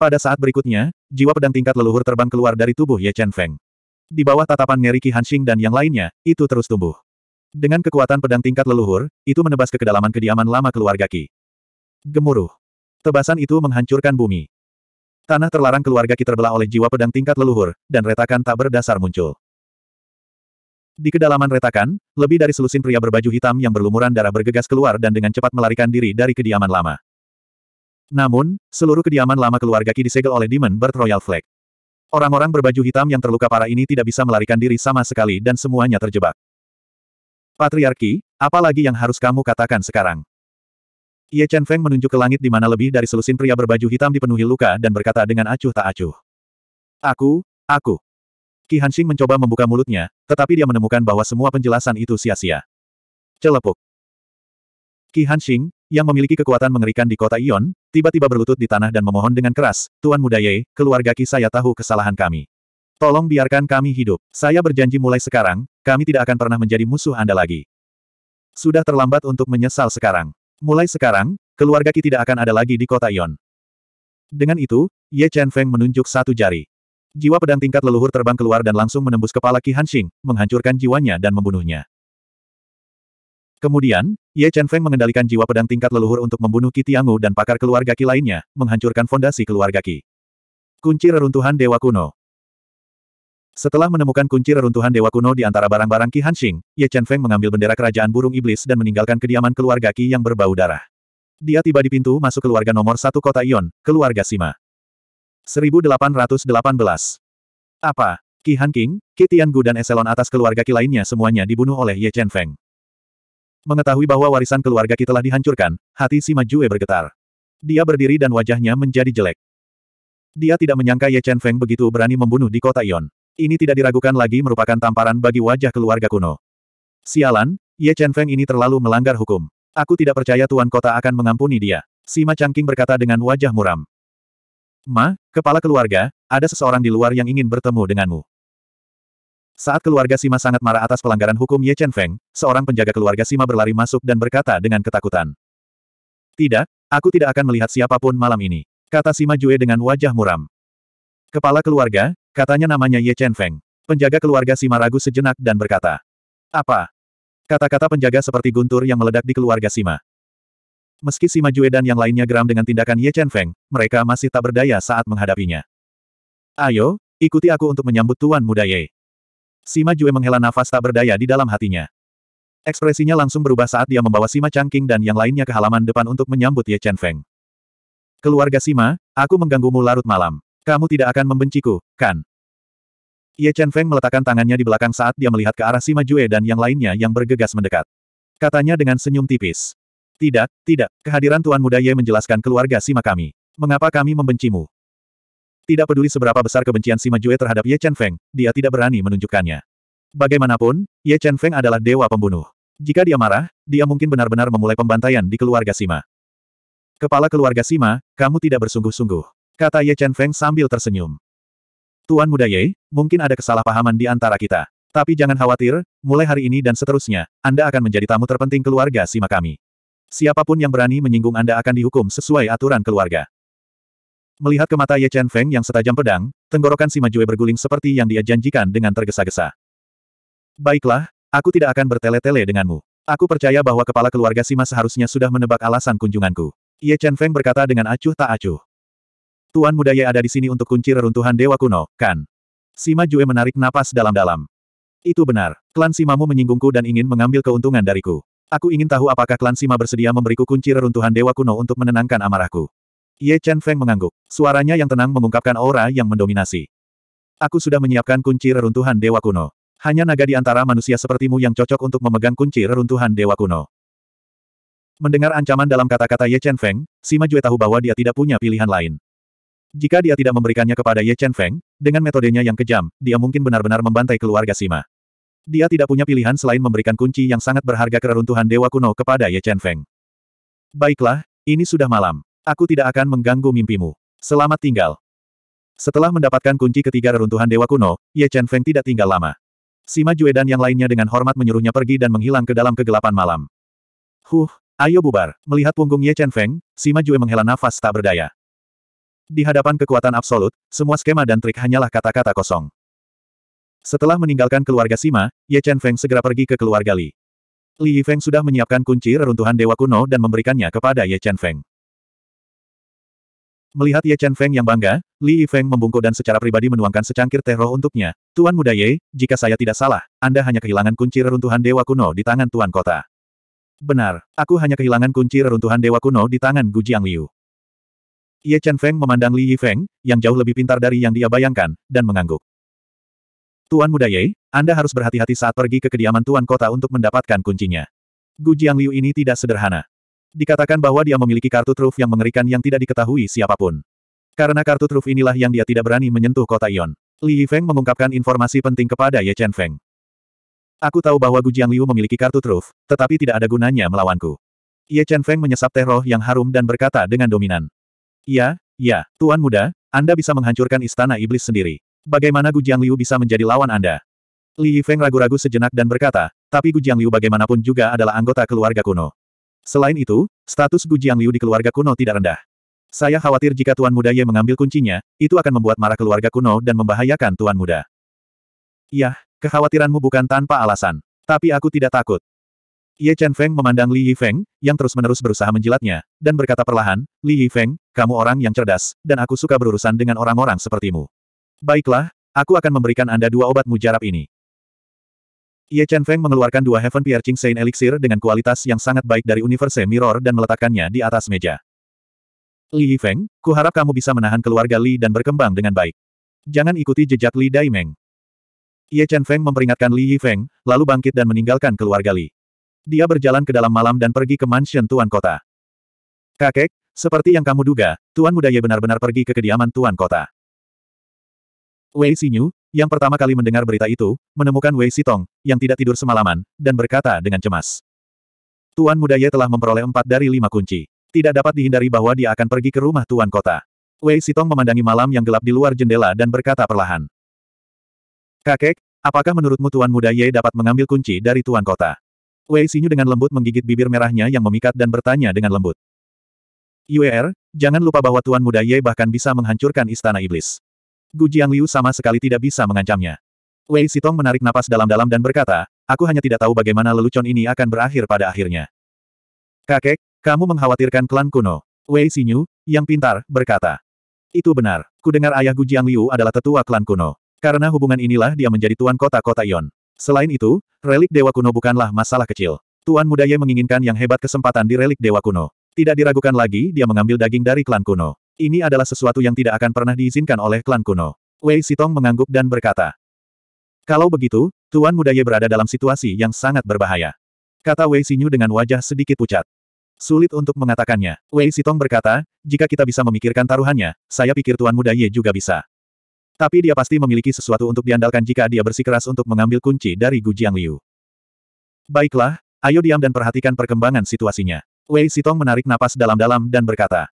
Pada saat berikutnya, jiwa pedang tingkat leluhur terbang keluar dari tubuh Ye Chen Feng. Di bawah tatapan ngeri Ki Hanshing dan yang lainnya, itu terus tumbuh. Dengan kekuatan pedang tingkat leluhur, itu menebas ke kedalaman kediaman lama keluarga Ki. Gemuruh. Tebasan itu menghancurkan bumi. Tanah terlarang keluarga Ki terbelah oleh jiwa pedang tingkat leluhur, dan retakan tak berdasar muncul. Di kedalaman retakan, lebih dari selusin pria berbaju hitam yang berlumuran darah bergegas keluar dan dengan cepat melarikan diri dari kediaman lama. Namun, seluruh kediaman lama keluarga Ki disegel oleh Demon Bird Royal Flag. Orang-orang berbaju hitam yang terluka parah ini tidak bisa melarikan diri sama sekali dan semuanya terjebak. Patriarki, apalagi yang harus kamu katakan sekarang? Ye Chen Feng menunjuk ke langit di mana lebih dari selusin pria berbaju hitam dipenuhi luka dan berkata dengan acuh tak acuh. Aku, aku. Ki Hanshing mencoba membuka mulutnya, tetapi dia menemukan bahwa semua penjelasan itu sia-sia. Celepuk. Ki Hanshing, yang memiliki kekuatan mengerikan di kota Ion, tiba-tiba berlutut di tanah dan memohon dengan keras, Tuan Muda Ye, keluarga Ki saya tahu kesalahan kami. Tolong biarkan kami hidup. Saya berjanji mulai sekarang, kami tidak akan pernah menjadi musuh Anda lagi. Sudah terlambat untuk menyesal sekarang. Mulai sekarang, keluarga Ki tidak akan ada lagi di kota Ion. Dengan itu, Ye Chen Feng menunjuk satu jari. Jiwa pedang tingkat leluhur terbang keluar dan langsung menembus kepala Ki Hanshing, menghancurkan jiwanya dan membunuhnya. Kemudian, Ye Chen Feng mengendalikan jiwa pedang tingkat leluhur untuk membunuh Ki Tiangu dan pakar keluarga Ki lainnya, menghancurkan fondasi keluarga Ki. Kunci reruntuhan Dewa Kuno setelah menemukan kunci reruntuhan dewa kuno di antara barang-barang Qi Hanxing, Ye Chen Feng mengambil bendera kerajaan burung iblis dan meninggalkan kediaman keluarga Qi yang berbau darah. Dia tiba di pintu masuk keluarga nomor satu kota Ion, keluarga Sima. 1818. Apa? Qi Hanking, Qi Tiangu dan eselon atas keluarga Qi lainnya semuanya dibunuh oleh Ye Chen Feng. Mengetahui bahwa warisan keluarga Qi telah dihancurkan, hati Sima Jue bergetar. Dia berdiri dan wajahnya menjadi jelek. Dia tidak menyangka Ye Chen Feng begitu berani membunuh di kota Ion. Ini tidak diragukan lagi merupakan tamparan bagi wajah keluarga kuno. Sialan, Ye Chen Feng ini terlalu melanggar hukum. Aku tidak percaya Tuan Kota akan mengampuni dia. Sima Changking berkata dengan wajah muram. Ma, kepala keluarga, ada seseorang di luar yang ingin bertemu denganmu. Saat keluarga Sima sangat marah atas pelanggaran hukum Ye Chen Feng, seorang penjaga keluarga Sima berlari masuk dan berkata dengan ketakutan. Tidak, aku tidak akan melihat siapapun malam ini. Kata Sima Jue dengan wajah muram. Kepala keluarga, Katanya namanya Ye Chen Feng. Penjaga keluarga Sima ragu sejenak dan berkata. Apa? Kata-kata penjaga seperti guntur yang meledak di keluarga Sima. Meski Sima Jue dan yang lainnya geram dengan tindakan Ye Chen Feng, mereka masih tak berdaya saat menghadapinya. Ayo, ikuti aku untuk menyambut Tuan Muda Ye. Sima Jue menghela nafas tak berdaya di dalam hatinya. Ekspresinya langsung berubah saat dia membawa Sima Changking dan yang lainnya ke halaman depan untuk menyambut Ye Chen Feng. Keluarga Sima, aku mengganggumu larut malam. Kamu tidak akan membenciku, kan? Ye Chen Feng meletakkan tangannya di belakang saat dia melihat ke arah Sima Jue dan yang lainnya yang bergegas mendekat. Katanya dengan senyum tipis. Tidak, tidak, kehadiran Tuan Muda Ye menjelaskan keluarga Sima kami. Mengapa kami membencimu? Tidak peduli seberapa besar kebencian Sima Jue terhadap Ye Chen Feng, dia tidak berani menunjukkannya. Bagaimanapun, Ye Chen Feng adalah dewa pembunuh. Jika dia marah, dia mungkin benar-benar memulai pembantaian di keluarga Sima. Kepala keluarga Sima, kamu tidak bersungguh-sungguh. Kata Ye Chen Feng sambil tersenyum. Tuan Muda Ye, mungkin ada kesalahpahaman di antara kita. Tapi jangan khawatir, mulai hari ini dan seterusnya, Anda akan menjadi tamu terpenting keluarga Sima kami. Siapapun yang berani menyinggung Anda akan dihukum sesuai aturan keluarga. Melihat ke mata Ye Chen Feng yang setajam pedang, tenggorokan Sima Jue berguling seperti yang dia janjikan dengan tergesa-gesa. Baiklah, aku tidak akan bertele-tele denganmu. Aku percaya bahwa kepala keluarga Sima seharusnya sudah menebak alasan kunjunganku. Ye Chen Feng berkata dengan acuh tak acuh. Tuan Muda Ye ada di sini untuk kunci reruntuhan Dewa Kuno, kan? Sima Jue menarik napas dalam-dalam. Itu benar. Klan Simamu menyinggungku dan ingin mengambil keuntungan dariku. Aku ingin tahu apakah klan Sima bersedia memberiku kunci reruntuhan Dewa Kuno untuk menenangkan amarahku. Ye Chen Feng mengangguk. Suaranya yang tenang mengungkapkan aura yang mendominasi. Aku sudah menyiapkan kunci reruntuhan Dewa Kuno. Hanya naga di antara manusia sepertimu yang cocok untuk memegang kunci reruntuhan Dewa Kuno. Mendengar ancaman dalam kata-kata Ye Chen Feng, Sima Jue tahu bahwa dia tidak punya pilihan lain. Jika dia tidak memberikannya kepada Ye Chen Feng, dengan metodenya yang kejam, dia mungkin benar-benar membantai keluarga Sima. Dia tidak punya pilihan selain memberikan kunci yang sangat berharga keruntuhan Dewa Kuno kepada Ye Chen Feng. Baiklah, ini sudah malam. Aku tidak akan mengganggu mimpimu. Selamat tinggal. Setelah mendapatkan kunci ketiga reruntuhan Dewa Kuno, Ye Chen Feng tidak tinggal lama. Sima Jue dan yang lainnya dengan hormat menyuruhnya pergi dan menghilang ke dalam kegelapan malam. Huh, ayo bubar. Melihat punggung Ye Chen Feng, Sima Jue menghela nafas tak berdaya. Di hadapan kekuatan absolut, semua skema dan trik hanyalah kata-kata kosong. Setelah meninggalkan keluarga Sima, Ye Chen Feng segera pergi ke keluarga Li. Li Feng sudah menyiapkan kunci reruntuhan dewa kuno dan memberikannya kepada Ye Chen Feng. Melihat Ye Chen Feng yang bangga, Li Feng membungkuk dan secara pribadi menuangkan secangkir teh roh untuknya. Tuan muda Ye, jika saya tidak salah, Anda hanya kehilangan kunci reruntuhan dewa kuno di tangan Tuan Kota. Benar, aku hanya kehilangan kunci reruntuhan dewa kuno di tangan Gu Jiang Liu. Ye Chen Feng memandang Li Yifeng, yang jauh lebih pintar dari yang dia bayangkan, dan mengangguk. Tuan Muda Ye, Anda harus berhati-hati saat pergi ke kediaman Tuan Kota untuk mendapatkan kuncinya. Gu Jiang Liu ini tidak sederhana. Dikatakan bahwa dia memiliki kartu truf yang mengerikan yang tidak diketahui siapapun. Karena kartu truf inilah yang dia tidak berani menyentuh kota Ion. Li Yifeng mengungkapkan informasi penting kepada Ye Chen Feng. Aku tahu bahwa Gu Jiang Liu memiliki kartu truf, tetapi tidak ada gunanya melawanku. Ye Chen Feng menyesap teh roh yang harum dan berkata dengan dominan. Ya, ya, Tuan Muda, Anda bisa menghancurkan istana iblis sendiri. Bagaimana Gu Jiang Liu bisa menjadi lawan Anda? Li Yifeng ragu-ragu sejenak dan berkata, tapi Gu Jiang Liu bagaimanapun juga adalah anggota keluarga kuno. Selain itu, status Gu Jiang Liu di keluarga kuno tidak rendah. Saya khawatir jika Tuan Muda Ye mengambil kuncinya, itu akan membuat marah keluarga kuno dan membahayakan Tuan Muda. Yah, kekhawatiranmu bukan tanpa alasan. Tapi aku tidak takut. Ye Chen Feng memandang Li Yi Feng yang terus-menerus berusaha menjilatnya, dan berkata perlahan, Li Yi Feng, kamu orang yang cerdas, dan aku suka berurusan dengan orang-orang sepertimu. Baiklah, aku akan memberikan Anda dua obat mujarab ini. Ye Chen Feng mengeluarkan dua Heaven Piercing Saint Elixir dengan kualitas yang sangat baik dari Universe Mirror dan meletakkannya di atas meja. Li Yi Yifeng, kuharap kamu bisa menahan keluarga Li dan berkembang dengan baik. Jangan ikuti jejak Li Daimeng. Ye Chen Feng memperingatkan Li Yi Feng, lalu bangkit dan meninggalkan keluarga Li. Dia berjalan ke dalam malam dan pergi ke mansion Tuan Kota. Kakek, seperti yang kamu duga, Tuan Muda Ye benar-benar pergi ke kediaman Tuan Kota. Wei Xinyu, yang pertama kali mendengar berita itu, menemukan Wei Sitong, yang tidak tidur semalaman, dan berkata dengan cemas. Tuan Muda Ye telah memperoleh empat dari lima kunci. Tidak dapat dihindari bahwa dia akan pergi ke rumah Tuan Kota. Wei Sitong memandangi malam yang gelap di luar jendela dan berkata perlahan. Kakek, apakah menurutmu Tuan Muda Ye dapat mengambil kunci dari Tuan Kota? Wei Xinyu dengan lembut menggigit bibir merahnya yang memikat dan bertanya dengan lembut. Yuer, jangan lupa bahwa Tuan Muda Ye bahkan bisa menghancurkan Istana Iblis. Gu Liu sama sekali tidak bisa mengancamnya. Wei Sitong menarik napas dalam-dalam dan berkata, aku hanya tidak tahu bagaimana lelucon ini akan berakhir pada akhirnya. Kakek, kamu mengkhawatirkan klan kuno. Wei Xinyu, yang pintar, berkata. Itu benar, ku dengar ayah Gu Liu adalah tetua klan kuno. Karena hubungan inilah dia menjadi tuan kota kota Ion." Selain itu, relik Dewa Kuno bukanlah masalah kecil. Tuan Muda Ye menginginkan yang hebat kesempatan di relik Dewa Kuno. Tidak diragukan lagi dia mengambil daging dari klan kuno. Ini adalah sesuatu yang tidak akan pernah diizinkan oleh klan kuno. Wei Sitong mengangguk dan berkata. Kalau begitu, Tuan Muda Ye berada dalam situasi yang sangat berbahaya. Kata Wei Sinyu dengan wajah sedikit pucat. Sulit untuk mengatakannya. Wei Sitong berkata, jika kita bisa memikirkan taruhannya, saya pikir Tuan Muda Ye juga bisa. Tapi dia pasti memiliki sesuatu untuk diandalkan jika dia bersikeras untuk mengambil kunci dari Gu Jiang Liu. Baiklah, ayo diam dan perhatikan perkembangan situasinya. Wei Sitong menarik napas dalam-dalam dan berkata.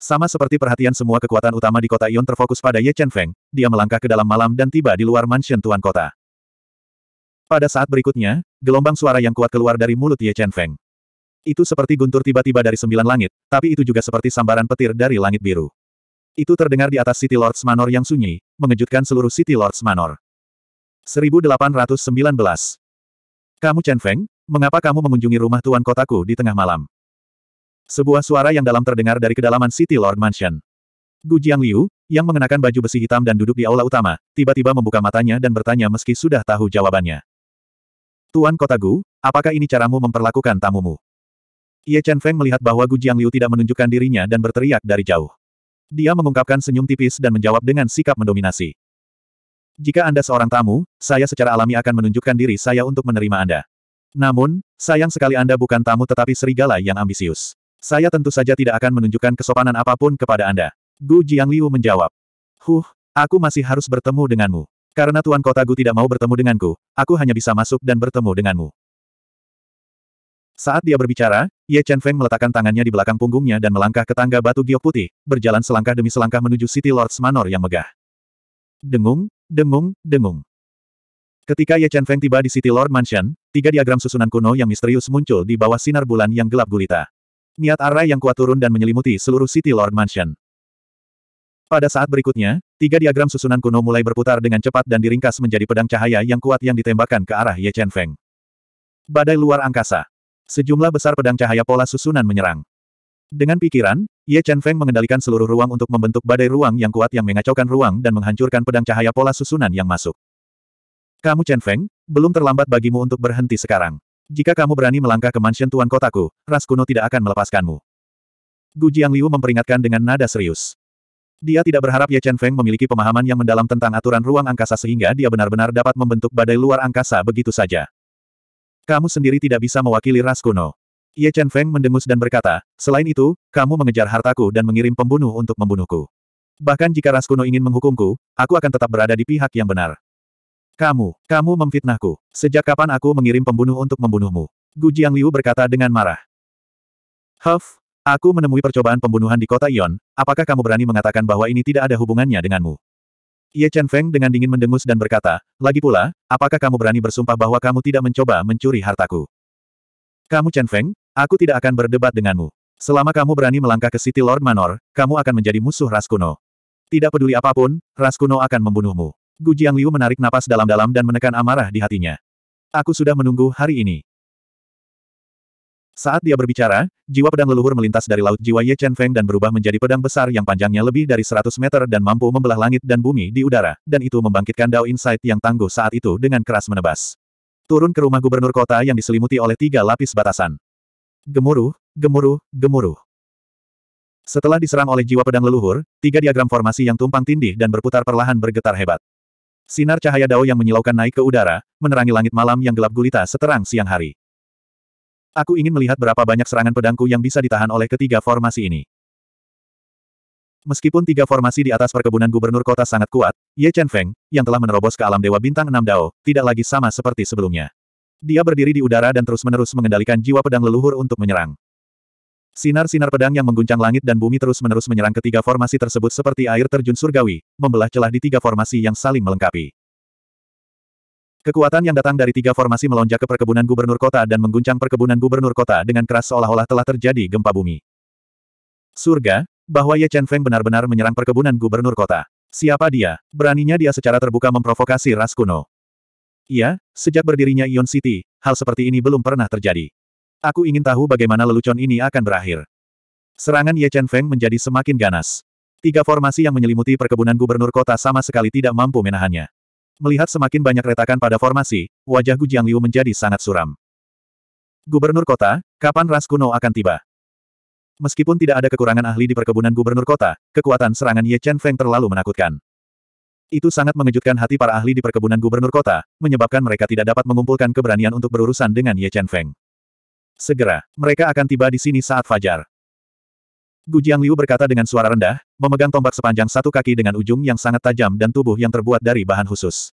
Sama seperti perhatian semua kekuatan utama di kota Ion terfokus pada Ye Chen Feng, dia melangkah ke dalam malam dan tiba di luar mansion tuan kota. Pada saat berikutnya, gelombang suara yang kuat keluar dari mulut Ye Chen Feng. Itu seperti guntur tiba-tiba dari sembilan langit, tapi itu juga seperti sambaran petir dari langit biru. Itu terdengar di atas City Lords Manor yang sunyi, mengejutkan seluruh City Lords Manor. 1819. Kamu Chen Feng, mengapa kamu mengunjungi rumah tuan kotaku di tengah malam? Sebuah suara yang dalam terdengar dari kedalaman City Lord Mansion. Gu Jiang Liu, yang mengenakan baju besi hitam dan duduk di aula utama, tiba-tiba membuka matanya dan bertanya meski sudah tahu jawabannya. Tuan Kota Gu, apakah ini caramu memperlakukan tamumu? Ye Chen Feng melihat bahwa Gu Jiang Liu tidak menunjukkan dirinya dan berteriak dari jauh. Dia mengungkapkan senyum tipis dan menjawab dengan sikap mendominasi. Jika Anda seorang tamu, saya secara alami akan menunjukkan diri saya untuk menerima Anda. Namun, sayang sekali Anda bukan tamu tetapi serigala yang ambisius. Saya tentu saja tidak akan menunjukkan kesopanan apapun kepada Anda. Gu Jiang Liu menjawab. Huh, aku masih harus bertemu denganmu. Karena Tuan Kota Gu tidak mau bertemu denganku, aku hanya bisa masuk dan bertemu denganmu. Saat dia berbicara, Ye Chen Feng meletakkan tangannya di belakang punggungnya dan melangkah ke tangga batu giok putih, berjalan selangkah demi selangkah menuju City Lords Manor yang megah. Dengung, dengung, dengung. Ketika Ye Chen Feng tiba di City Lord Mansion, tiga diagram susunan kuno yang misterius muncul di bawah sinar bulan yang gelap gulita. Niat arai yang kuat turun dan menyelimuti seluruh City Lord Mansion. Pada saat berikutnya, tiga diagram susunan kuno mulai berputar dengan cepat dan diringkas menjadi pedang cahaya yang kuat yang ditembakkan ke arah Ye Chen Feng. Badai luar angkasa. Sejumlah besar pedang cahaya pola susunan menyerang. Dengan pikiran, Ye Chen Feng mengendalikan seluruh ruang untuk membentuk badai ruang yang kuat yang mengacaukan ruang dan menghancurkan pedang cahaya pola susunan yang masuk. Kamu Chen Feng, belum terlambat bagimu untuk berhenti sekarang. Jika kamu berani melangkah ke mansion tuan kotaku, ras kuno tidak akan melepaskanmu. Gu Jiang Liu memperingatkan dengan nada serius. Dia tidak berharap Ye Chen Feng memiliki pemahaman yang mendalam tentang aturan ruang angkasa sehingga dia benar-benar dapat membentuk badai luar angkasa begitu saja. Kamu sendiri tidak bisa mewakili ras kuno. Ye Chen Feng mendengus dan berkata, selain itu, kamu mengejar hartaku dan mengirim pembunuh untuk membunuhku. Bahkan jika ras kuno ingin menghukumku, aku akan tetap berada di pihak yang benar. Kamu, kamu memfitnahku. Sejak kapan aku mengirim pembunuh untuk membunuhmu? Gu Jiang Liu berkata dengan marah. Huff, aku menemui percobaan pembunuhan di kota Ion, apakah kamu berani mengatakan bahwa ini tidak ada hubungannya denganmu? Ye Chen Feng dengan dingin mendengus dan berkata, lagi pula, apakah kamu berani bersumpah bahwa kamu tidak mencoba mencuri hartaku? Kamu Chen Feng, aku tidak akan berdebat denganmu. Selama kamu berani melangkah ke City Lord Manor, kamu akan menjadi musuh Raskuno. Tidak peduli apapun, Raskuno akan membunuhmu. Gu Jiang Liu menarik napas dalam-dalam dan menekan amarah di hatinya. Aku sudah menunggu hari ini. Saat dia berbicara, jiwa pedang leluhur melintas dari laut jiwa Ye Chen Feng dan berubah menjadi pedang besar yang panjangnya lebih dari 100 meter dan mampu membelah langit dan bumi di udara, dan itu membangkitkan Dao Insight yang tangguh saat itu dengan keras menebas. Turun ke rumah gubernur kota yang diselimuti oleh tiga lapis batasan. Gemuruh, gemuruh, gemuruh. Setelah diserang oleh jiwa pedang leluhur, tiga diagram formasi yang tumpang tindih dan berputar perlahan bergetar hebat. Sinar cahaya Dao yang menyilaukan naik ke udara, menerangi langit malam yang gelap gulita seterang siang hari. Aku ingin melihat berapa banyak serangan pedangku yang bisa ditahan oleh ketiga formasi ini. Meskipun tiga formasi di atas perkebunan gubernur kota sangat kuat, Ye Chen Feng, yang telah menerobos ke alam dewa bintang enam Dao, tidak lagi sama seperti sebelumnya. Dia berdiri di udara dan terus-menerus mengendalikan jiwa pedang leluhur untuk menyerang. Sinar-sinar pedang yang mengguncang langit dan bumi terus-menerus menyerang ketiga formasi tersebut seperti air terjun surgawi, membelah celah di tiga formasi yang saling melengkapi. Kekuatan yang datang dari tiga formasi melonjak ke perkebunan gubernur kota dan mengguncang perkebunan gubernur kota dengan keras seolah-olah telah terjadi gempa bumi. Surga, bahwa Ye Chen Feng benar-benar menyerang perkebunan gubernur kota. Siapa dia? Beraninya dia secara terbuka memprovokasi ras kuno. Iya, sejak berdirinya Ion City, hal seperti ini belum pernah terjadi. Aku ingin tahu bagaimana lelucon ini akan berakhir. Serangan Ye Chen Feng menjadi semakin ganas. Tiga formasi yang menyelimuti perkebunan gubernur kota sama sekali tidak mampu menahannya. Melihat semakin banyak retakan pada formasi, wajah Gu Jiangliu menjadi sangat suram. Gubernur kota, kapan ras kuno akan tiba? Meskipun tidak ada kekurangan ahli di perkebunan gubernur kota, kekuatan serangan Ye Chen Feng terlalu menakutkan. Itu sangat mengejutkan hati para ahli di perkebunan gubernur kota, menyebabkan mereka tidak dapat mengumpulkan keberanian untuk berurusan dengan Ye Chen Feng. Segera, mereka akan tiba di sini saat fajar. Gu Liu berkata dengan suara rendah, memegang tombak sepanjang satu kaki dengan ujung yang sangat tajam dan tubuh yang terbuat dari bahan khusus.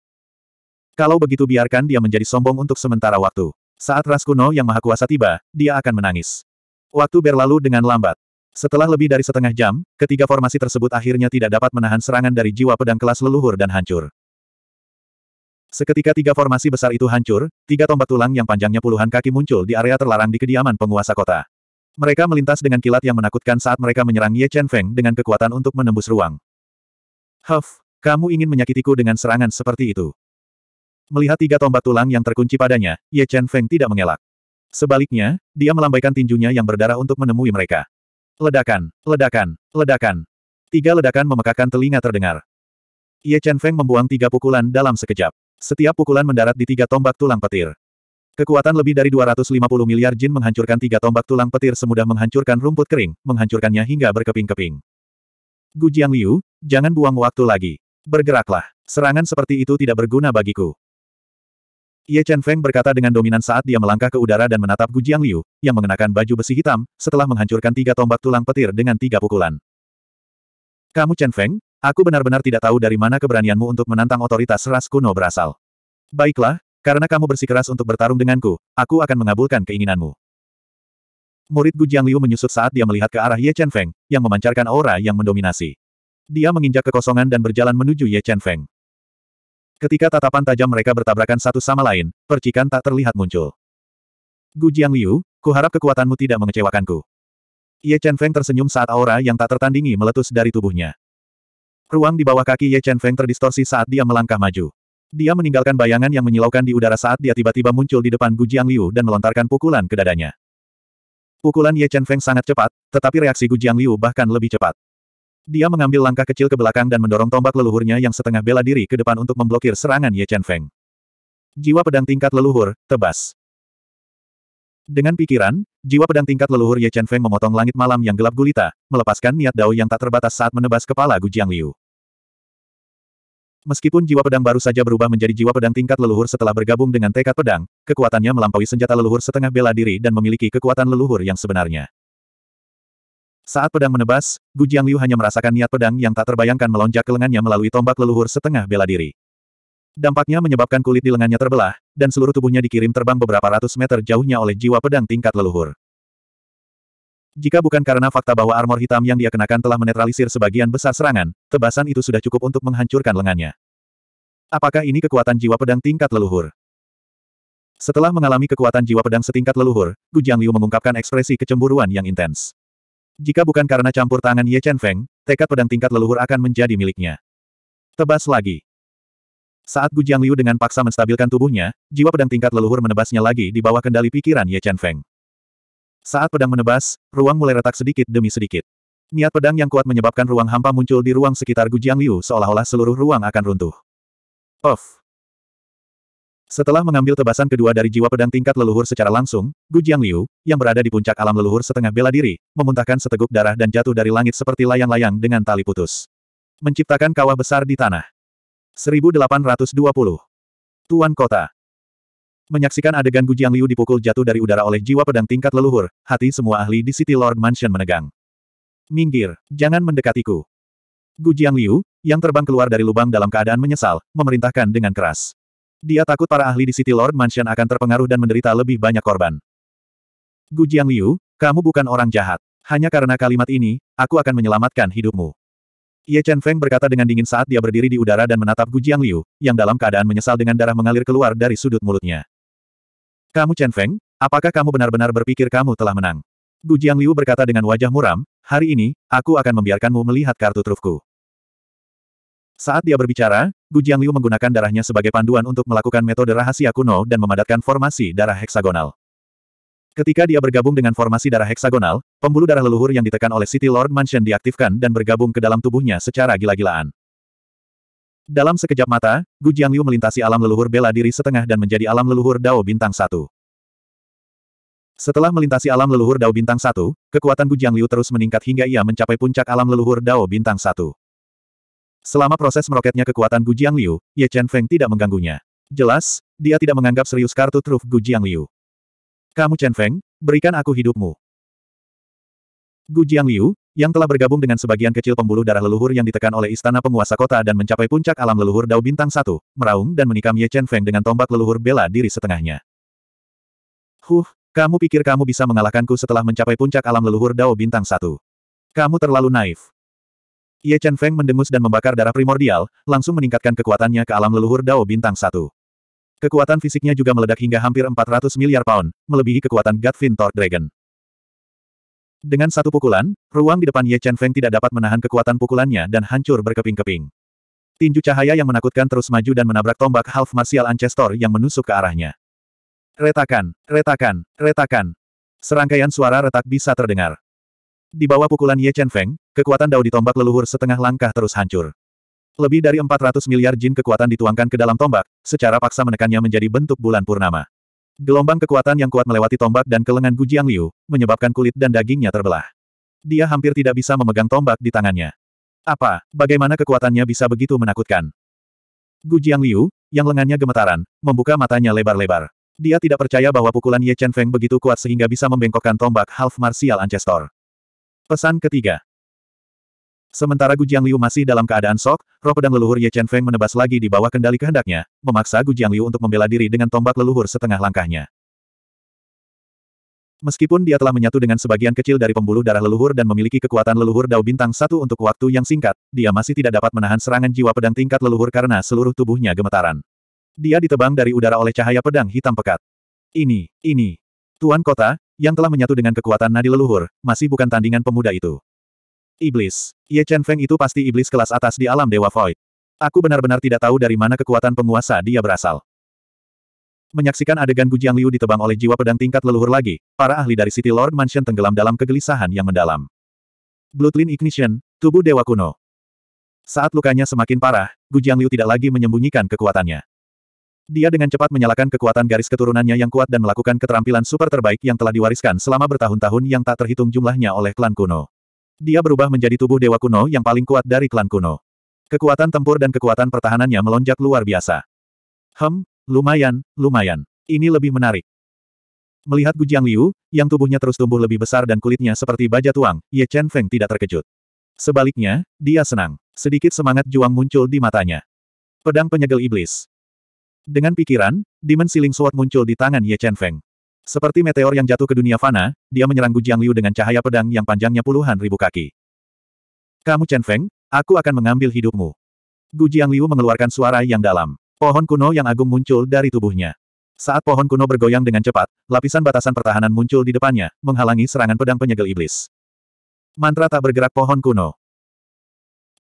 Kalau begitu biarkan dia menjadi sombong untuk sementara waktu. Saat ras kuno yang maha kuasa tiba, dia akan menangis. Waktu berlalu dengan lambat. Setelah lebih dari setengah jam, ketiga formasi tersebut akhirnya tidak dapat menahan serangan dari jiwa pedang kelas leluhur dan hancur. Seketika tiga formasi besar itu hancur, tiga tombak tulang yang panjangnya puluhan kaki muncul di area terlarang di kediaman penguasa kota. Mereka melintas dengan kilat yang menakutkan saat mereka menyerang Ye Chen Feng dengan kekuatan untuk menembus ruang. Huff, kamu ingin menyakitiku dengan serangan seperti itu. Melihat tiga tombak tulang yang terkunci padanya, Ye Chen Feng tidak mengelak. Sebaliknya, dia melambaikan tinjunya yang berdarah untuk menemui mereka. Ledakan, ledakan, ledakan. Tiga ledakan memekakkan telinga terdengar. Ye Chen Feng membuang tiga pukulan dalam sekejap. Setiap pukulan mendarat di tiga tombak tulang petir. Kekuatan lebih dari 250 miliar jin menghancurkan tiga tombak tulang petir semudah menghancurkan rumput kering, menghancurkannya hingga berkeping-keping. Gujiang Liu, jangan buang waktu lagi. Bergeraklah. Serangan seperti itu tidak berguna bagiku. Ye Chen Feng berkata dengan dominan saat dia melangkah ke udara dan menatap Gujiang Liu, yang mengenakan baju besi hitam, setelah menghancurkan tiga tombak tulang petir dengan tiga pukulan. Kamu Chen Feng, aku benar-benar tidak tahu dari mana keberanianmu untuk menantang otoritas ras kuno berasal. Baiklah, karena kamu bersikeras untuk bertarung denganku, aku akan mengabulkan keinginanmu. Murid Gu Jiang Liu menyusut saat dia melihat ke arah Ye Chen Feng, yang memancarkan aura yang mendominasi. Dia menginjak kekosongan dan berjalan menuju Ye Chen Feng. Ketika tatapan tajam mereka bertabrakan satu sama lain, percikan tak terlihat muncul. Gu Jiang Liu, kuharap kekuatanmu tidak mengecewakanku. Ye Chen Feng tersenyum saat aura yang tak tertandingi meletus dari tubuhnya. Ruang di bawah kaki Ye Chen Feng terdistorsi saat dia melangkah maju. Dia meninggalkan bayangan yang menyilaukan di udara saat dia tiba-tiba muncul di depan Gu Jiang Liu dan melontarkan pukulan ke dadanya. Pukulan Ye Chen Feng sangat cepat, tetapi reaksi Gu Jiang Liu bahkan lebih cepat. Dia mengambil langkah kecil ke belakang dan mendorong tombak leluhurnya yang setengah bela diri ke depan untuk memblokir serangan Ye Chen Feng. Jiwa pedang tingkat leluhur, tebas. Dengan pikiran, jiwa pedang tingkat leluhur Ye Chen Feng memotong langit malam yang gelap gulita, melepaskan niat Dao yang tak terbatas saat menebas kepala Gu Jiang Liu. Meskipun jiwa pedang baru saja berubah menjadi jiwa pedang tingkat leluhur setelah bergabung dengan tekad pedang, kekuatannya melampaui senjata leluhur setengah bela diri dan memiliki kekuatan leluhur yang sebenarnya. Saat pedang menebas, Gu Jiangliu hanya merasakan niat pedang yang tak terbayangkan melonjak ke lengannya melalui tombak leluhur setengah bela diri. Dampaknya menyebabkan kulit di lengannya terbelah, dan seluruh tubuhnya dikirim terbang beberapa ratus meter jauhnya oleh jiwa pedang tingkat leluhur. Jika bukan karena fakta bahwa armor hitam yang dia kenakan telah menetralisir sebagian besar serangan, tebasan itu sudah cukup untuk menghancurkan lengannya. Apakah ini kekuatan jiwa pedang tingkat leluhur? Setelah mengalami kekuatan jiwa pedang setingkat leluhur, Gu Jiang Liu mengungkapkan ekspresi kecemburuan yang intens. Jika bukan karena campur tangan Ye Chen Feng, tekad pedang tingkat leluhur akan menjadi miliknya. Tebas lagi. Saat Gu Jiang Liu dengan paksa menstabilkan tubuhnya, jiwa pedang tingkat leluhur menebasnya lagi di bawah kendali pikiran Ye Chen Feng. Saat pedang menebas, ruang mulai retak sedikit demi sedikit. Niat pedang yang kuat menyebabkan ruang hampa muncul di ruang sekitar Gujiang Liu seolah-olah seluruh ruang akan runtuh. Off. Setelah mengambil tebasan kedua dari jiwa pedang tingkat leluhur secara langsung, Gujiang Liu, yang berada di puncak alam leluhur setengah bela diri, memuntahkan seteguk darah dan jatuh dari langit seperti layang-layang dengan tali putus. Menciptakan kawah besar di tanah. 1820. Tuan Kota. Menyaksikan adegan Gu Liu dipukul jatuh dari udara oleh jiwa pedang tingkat leluhur, hati semua ahli di City Lord Mansion menegang. Minggir, jangan mendekatiku. Gu Liu, yang terbang keluar dari lubang dalam keadaan menyesal, memerintahkan dengan keras. Dia takut para ahli di City Lord Mansion akan terpengaruh dan menderita lebih banyak korban. Gu Liu, kamu bukan orang jahat. Hanya karena kalimat ini, aku akan menyelamatkan hidupmu. Ye Chen Feng berkata dengan dingin saat dia berdiri di udara dan menatap Gu Liu, yang dalam keadaan menyesal dengan darah mengalir keluar dari sudut mulutnya. Kamu Chen Feng, apakah kamu benar-benar berpikir kamu telah menang? Gu Jiang Liu berkata dengan wajah muram, hari ini, aku akan membiarkanmu melihat kartu trufku. Saat dia berbicara, Gu Jiang Liu menggunakan darahnya sebagai panduan untuk melakukan metode rahasia kuno dan memadatkan formasi darah heksagonal. Ketika dia bergabung dengan formasi darah heksagonal, pembuluh darah leluhur yang ditekan oleh City Lord Mansion diaktifkan dan bergabung ke dalam tubuhnya secara gila-gilaan. Dalam sekejap mata, Gu Jiangyu melintasi alam leluhur bela diri setengah dan menjadi alam leluhur Dao Bintang Satu. Setelah melintasi alam leluhur Dao Bintang Satu, kekuatan Gu Jiangyu terus meningkat hingga ia mencapai puncak alam leluhur Dao Bintang Satu. Selama proses meroketnya kekuatan Gu Jiangyu, Ye Chen Feng tidak mengganggunya. Jelas, dia tidak menganggap serius kartu truf Gu Jiangyu. Kamu Chen Feng, berikan aku hidupmu. Gu Jiangyu, yang telah bergabung dengan sebagian kecil pembuluh darah leluhur yang ditekan oleh istana penguasa kota dan mencapai puncak alam leluhur Dao Bintang Satu, meraung dan menikam Ye Chen Feng dengan tombak leluhur bela diri setengahnya. Huh, kamu pikir kamu bisa mengalahkanku setelah mencapai puncak alam leluhur Dao Bintang Satu? Kamu terlalu naif. Ye Chen Feng mendengus dan membakar darah primordial, langsung meningkatkan kekuatannya ke alam leluhur Dao Bintang Satu. Kekuatan fisiknya juga meledak hingga hampir 400 miliar pound, melebihi kekuatan Godfin Thor Dragon. Dengan satu pukulan, ruang di depan Ye Chen Feng tidak dapat menahan kekuatan pukulannya dan hancur berkeping-keping. Tinju cahaya yang menakutkan terus maju dan menabrak tombak half martial ancestor yang menusuk ke arahnya. Retakan, retakan, retakan. Serangkaian suara retak bisa terdengar. Di bawah pukulan Ye Chen Feng, kekuatan dao di tombak leluhur setengah langkah terus hancur. Lebih dari 400 miliar jin kekuatan dituangkan ke dalam tombak, secara paksa menekannya menjadi bentuk bulan purnama. Gelombang kekuatan yang kuat melewati tombak dan kelengan Jiang Liu, menyebabkan kulit dan dagingnya terbelah. Dia hampir tidak bisa memegang tombak di tangannya. Apa, bagaimana kekuatannya bisa begitu menakutkan? Gu Jiang Liu, yang lengannya gemetaran, membuka matanya lebar-lebar. Dia tidak percaya bahwa pukulan Ye Chen Feng begitu kuat sehingga bisa membengkokkan tombak half martial ancestor. Pesan ketiga. Sementara Gu Liu masih dalam keadaan sok, roh pedang leluhur Ye Chen Feng menebas lagi di bawah kendali kehendaknya, memaksa Gu Liu untuk membela diri dengan tombak leluhur setengah langkahnya. Meskipun dia telah menyatu dengan sebagian kecil dari pembuluh darah leluhur dan memiliki kekuatan leluhur dao bintang satu untuk waktu yang singkat, dia masih tidak dapat menahan serangan jiwa pedang tingkat leluhur karena seluruh tubuhnya gemetaran. Dia ditebang dari udara oleh cahaya pedang hitam pekat. Ini, ini. Tuan kota, yang telah menyatu dengan kekuatan nadi leluhur, masih bukan tandingan pemuda itu. Iblis. Ye Chen Feng itu pasti iblis kelas atas di alam Dewa Void. Aku benar-benar tidak tahu dari mana kekuatan penguasa dia berasal. Menyaksikan adegan Gu Jiang Liu ditebang oleh jiwa pedang tingkat leluhur lagi, para ahli dari City Lord Mansion tenggelam dalam kegelisahan yang mendalam. Bloodline Ignition, tubuh Dewa Kuno. Saat lukanya semakin parah, Gu Jiang Liu tidak lagi menyembunyikan kekuatannya. Dia dengan cepat menyalakan kekuatan garis keturunannya yang kuat dan melakukan keterampilan super terbaik yang telah diwariskan selama bertahun-tahun yang tak terhitung jumlahnya oleh klan kuno. Dia berubah menjadi tubuh dewa kuno yang paling kuat dari klan kuno. Kekuatan tempur dan kekuatan pertahanannya melonjak luar biasa. Hem, lumayan, lumayan. Ini lebih menarik. Melihat Gujiang Liu, yang tubuhnya terus tumbuh lebih besar dan kulitnya seperti baja tuang, Ye Chen Feng tidak terkejut. Sebaliknya, dia senang. Sedikit semangat juang muncul di matanya. Pedang penyegel iblis. Dengan pikiran, Demon Siling Sword muncul di tangan Ye Chen Feng. Seperti meteor yang jatuh ke dunia fana, dia menyerang Gu Jiang Liu dengan cahaya pedang yang panjangnya puluhan ribu kaki. Kamu Chen Feng, aku akan mengambil hidupmu. Gu Jiang Liu mengeluarkan suara yang dalam. Pohon kuno yang agung muncul dari tubuhnya. Saat pohon kuno bergoyang dengan cepat, lapisan batasan pertahanan muncul di depannya, menghalangi serangan pedang penyegel iblis. Mantra tak bergerak pohon kuno.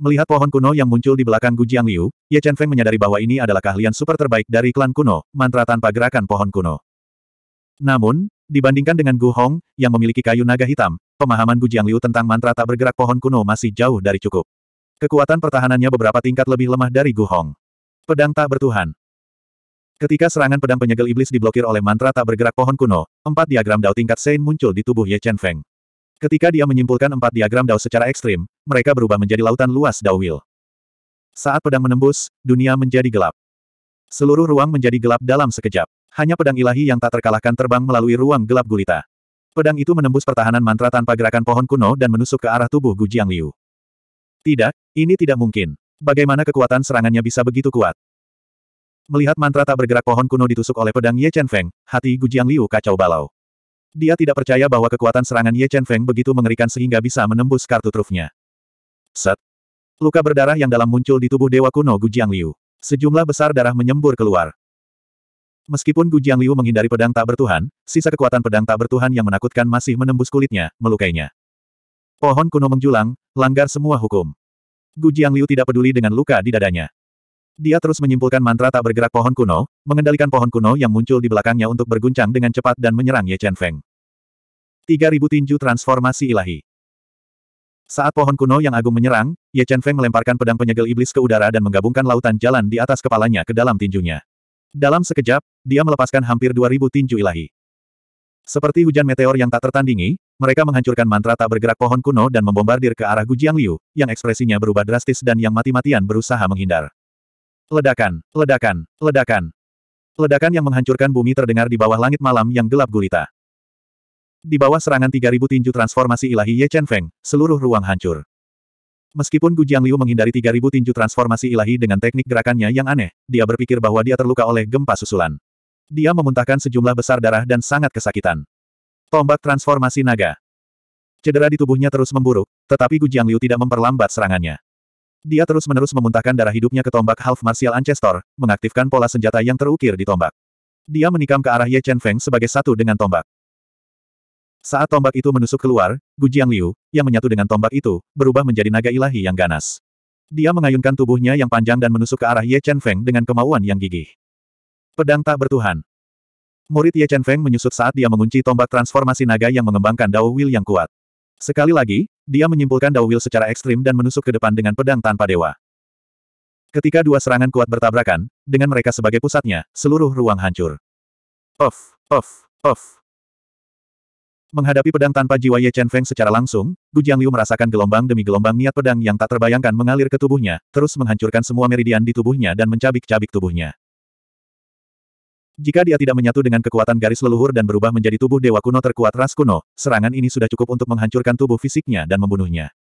Melihat pohon kuno yang muncul di belakang Gu Jiang Liu, Ye Chen Feng menyadari bahwa ini adalah keahlian super terbaik dari klan kuno, mantra tanpa gerakan pohon kuno. Namun, dibandingkan dengan Gu Hong, yang memiliki kayu naga hitam, pemahaman Gu Jiangliu tentang mantra tak bergerak pohon kuno masih jauh dari cukup. Kekuatan pertahanannya beberapa tingkat lebih lemah dari Gu Hong. Pedang tak bertuhan. Ketika serangan pedang penyegel iblis diblokir oleh mantra tak bergerak pohon kuno, empat diagram Dao tingkat Sein muncul di tubuh Ye Chen Feng. Ketika dia menyimpulkan empat diagram Dao secara ekstrim, mereka berubah menjadi lautan luas Dao wil. Saat pedang menembus, dunia menjadi gelap. Seluruh ruang menjadi gelap dalam sekejap. Hanya pedang ilahi yang tak terkalahkan terbang melalui ruang gelap gulita. Pedang itu menembus pertahanan mantra tanpa gerakan pohon kuno dan menusuk ke arah tubuh Gu Jiang Liu. Tidak, ini tidak mungkin. Bagaimana kekuatan serangannya bisa begitu kuat? Melihat mantra tak bergerak pohon kuno ditusuk oleh pedang Ye Chen Feng, hati Gu Jiang Liu kacau balau. Dia tidak percaya bahwa kekuatan serangan Ye Chen Feng begitu mengerikan sehingga bisa menembus kartu trufnya. Set. Luka berdarah yang dalam muncul di tubuh Dewa Kuno Gu Jiang Liu. Sejumlah besar darah menyembur keluar. Meskipun Gu Jiang Liu menghindari pedang tak bertuhan, sisa kekuatan pedang tak bertuhan yang menakutkan masih menembus kulitnya, melukainya. Pohon kuno menjulang, langgar semua hukum. Gu Jiang Liu tidak peduli dengan luka di dadanya. Dia terus menyimpulkan mantra tak bergerak pohon kuno, mengendalikan pohon kuno yang muncul di belakangnya untuk berguncang dengan cepat dan menyerang Ye Chen Feng. 3000 tinju transformasi ilahi. Saat pohon kuno yang agung menyerang, Ye Chen Feng melemparkan pedang penyegel iblis ke udara dan menggabungkan lautan jalan di atas kepalanya ke dalam tinjunya. Dalam sekejap, dia melepaskan hampir 2000 tinju ilahi. Seperti hujan meteor yang tak tertandingi, mereka menghancurkan mantra tak bergerak pohon kuno dan membombardir ke arah Gu Jiang Liu, yang ekspresinya berubah drastis dan yang mati-matian berusaha menghindar. Ledakan, ledakan, ledakan. Ledakan yang menghancurkan bumi terdengar di bawah langit malam yang gelap gulita. Di bawah serangan 3000 tinju transformasi ilahi Ye Chen Feng, seluruh ruang hancur. Meskipun Gu Jiang Liu menghindari 3000 tinju transformasi ilahi dengan teknik gerakannya yang aneh, dia berpikir bahwa dia terluka oleh gempa susulan. Dia memuntahkan sejumlah besar darah dan sangat kesakitan. Tombak transformasi naga. Cedera di tubuhnya terus memburuk, tetapi Gu Jiang Liu tidak memperlambat serangannya. Dia terus-menerus memuntahkan darah hidupnya ke tombak half martial ancestor, mengaktifkan pola senjata yang terukir di tombak. Dia menikam ke arah Ye Chen Feng sebagai satu dengan tombak. Saat tombak itu menusuk keluar, Gu Jiang Liu, yang menyatu dengan tombak itu, berubah menjadi naga ilahi yang ganas. Dia mengayunkan tubuhnya yang panjang dan menusuk ke arah Ye Chen Feng dengan kemauan yang gigih. Pedang tak bertuhan. Murid Ye Chen Feng menyusut saat dia mengunci tombak transformasi naga yang mengembangkan Dao Will yang kuat. Sekali lagi, dia menyimpulkan Dao Will secara ekstrim dan menusuk ke depan dengan pedang tanpa dewa. Ketika dua serangan kuat bertabrakan, dengan mereka sebagai pusatnya, seluruh ruang hancur. Off, off, off. Menghadapi pedang tanpa jiwa Ye Chen Feng secara langsung, Gu Jiang Liu merasakan gelombang demi gelombang niat pedang yang tak terbayangkan mengalir ke tubuhnya, terus menghancurkan semua meridian di tubuhnya dan mencabik-cabik tubuhnya. Jika dia tidak menyatu dengan kekuatan garis leluhur dan berubah menjadi tubuh dewa kuno terkuat ras kuno, serangan ini sudah cukup untuk menghancurkan tubuh fisiknya dan membunuhnya.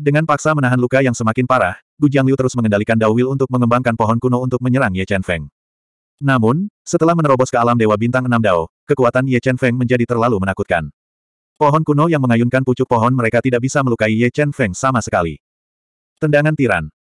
Dengan paksa menahan luka yang semakin parah, Gu Jiang Liu terus mengendalikan Dao Will untuk mengembangkan pohon kuno untuk menyerang Ye Chen Feng. Namun, setelah menerobos ke alam Dewa Bintang Enam Dao, kekuatan Ye Chen Feng menjadi terlalu menakutkan. Pohon kuno yang mengayunkan pucuk pohon mereka tidak bisa melukai Ye Chen Feng sama sekali. Tendangan tiran.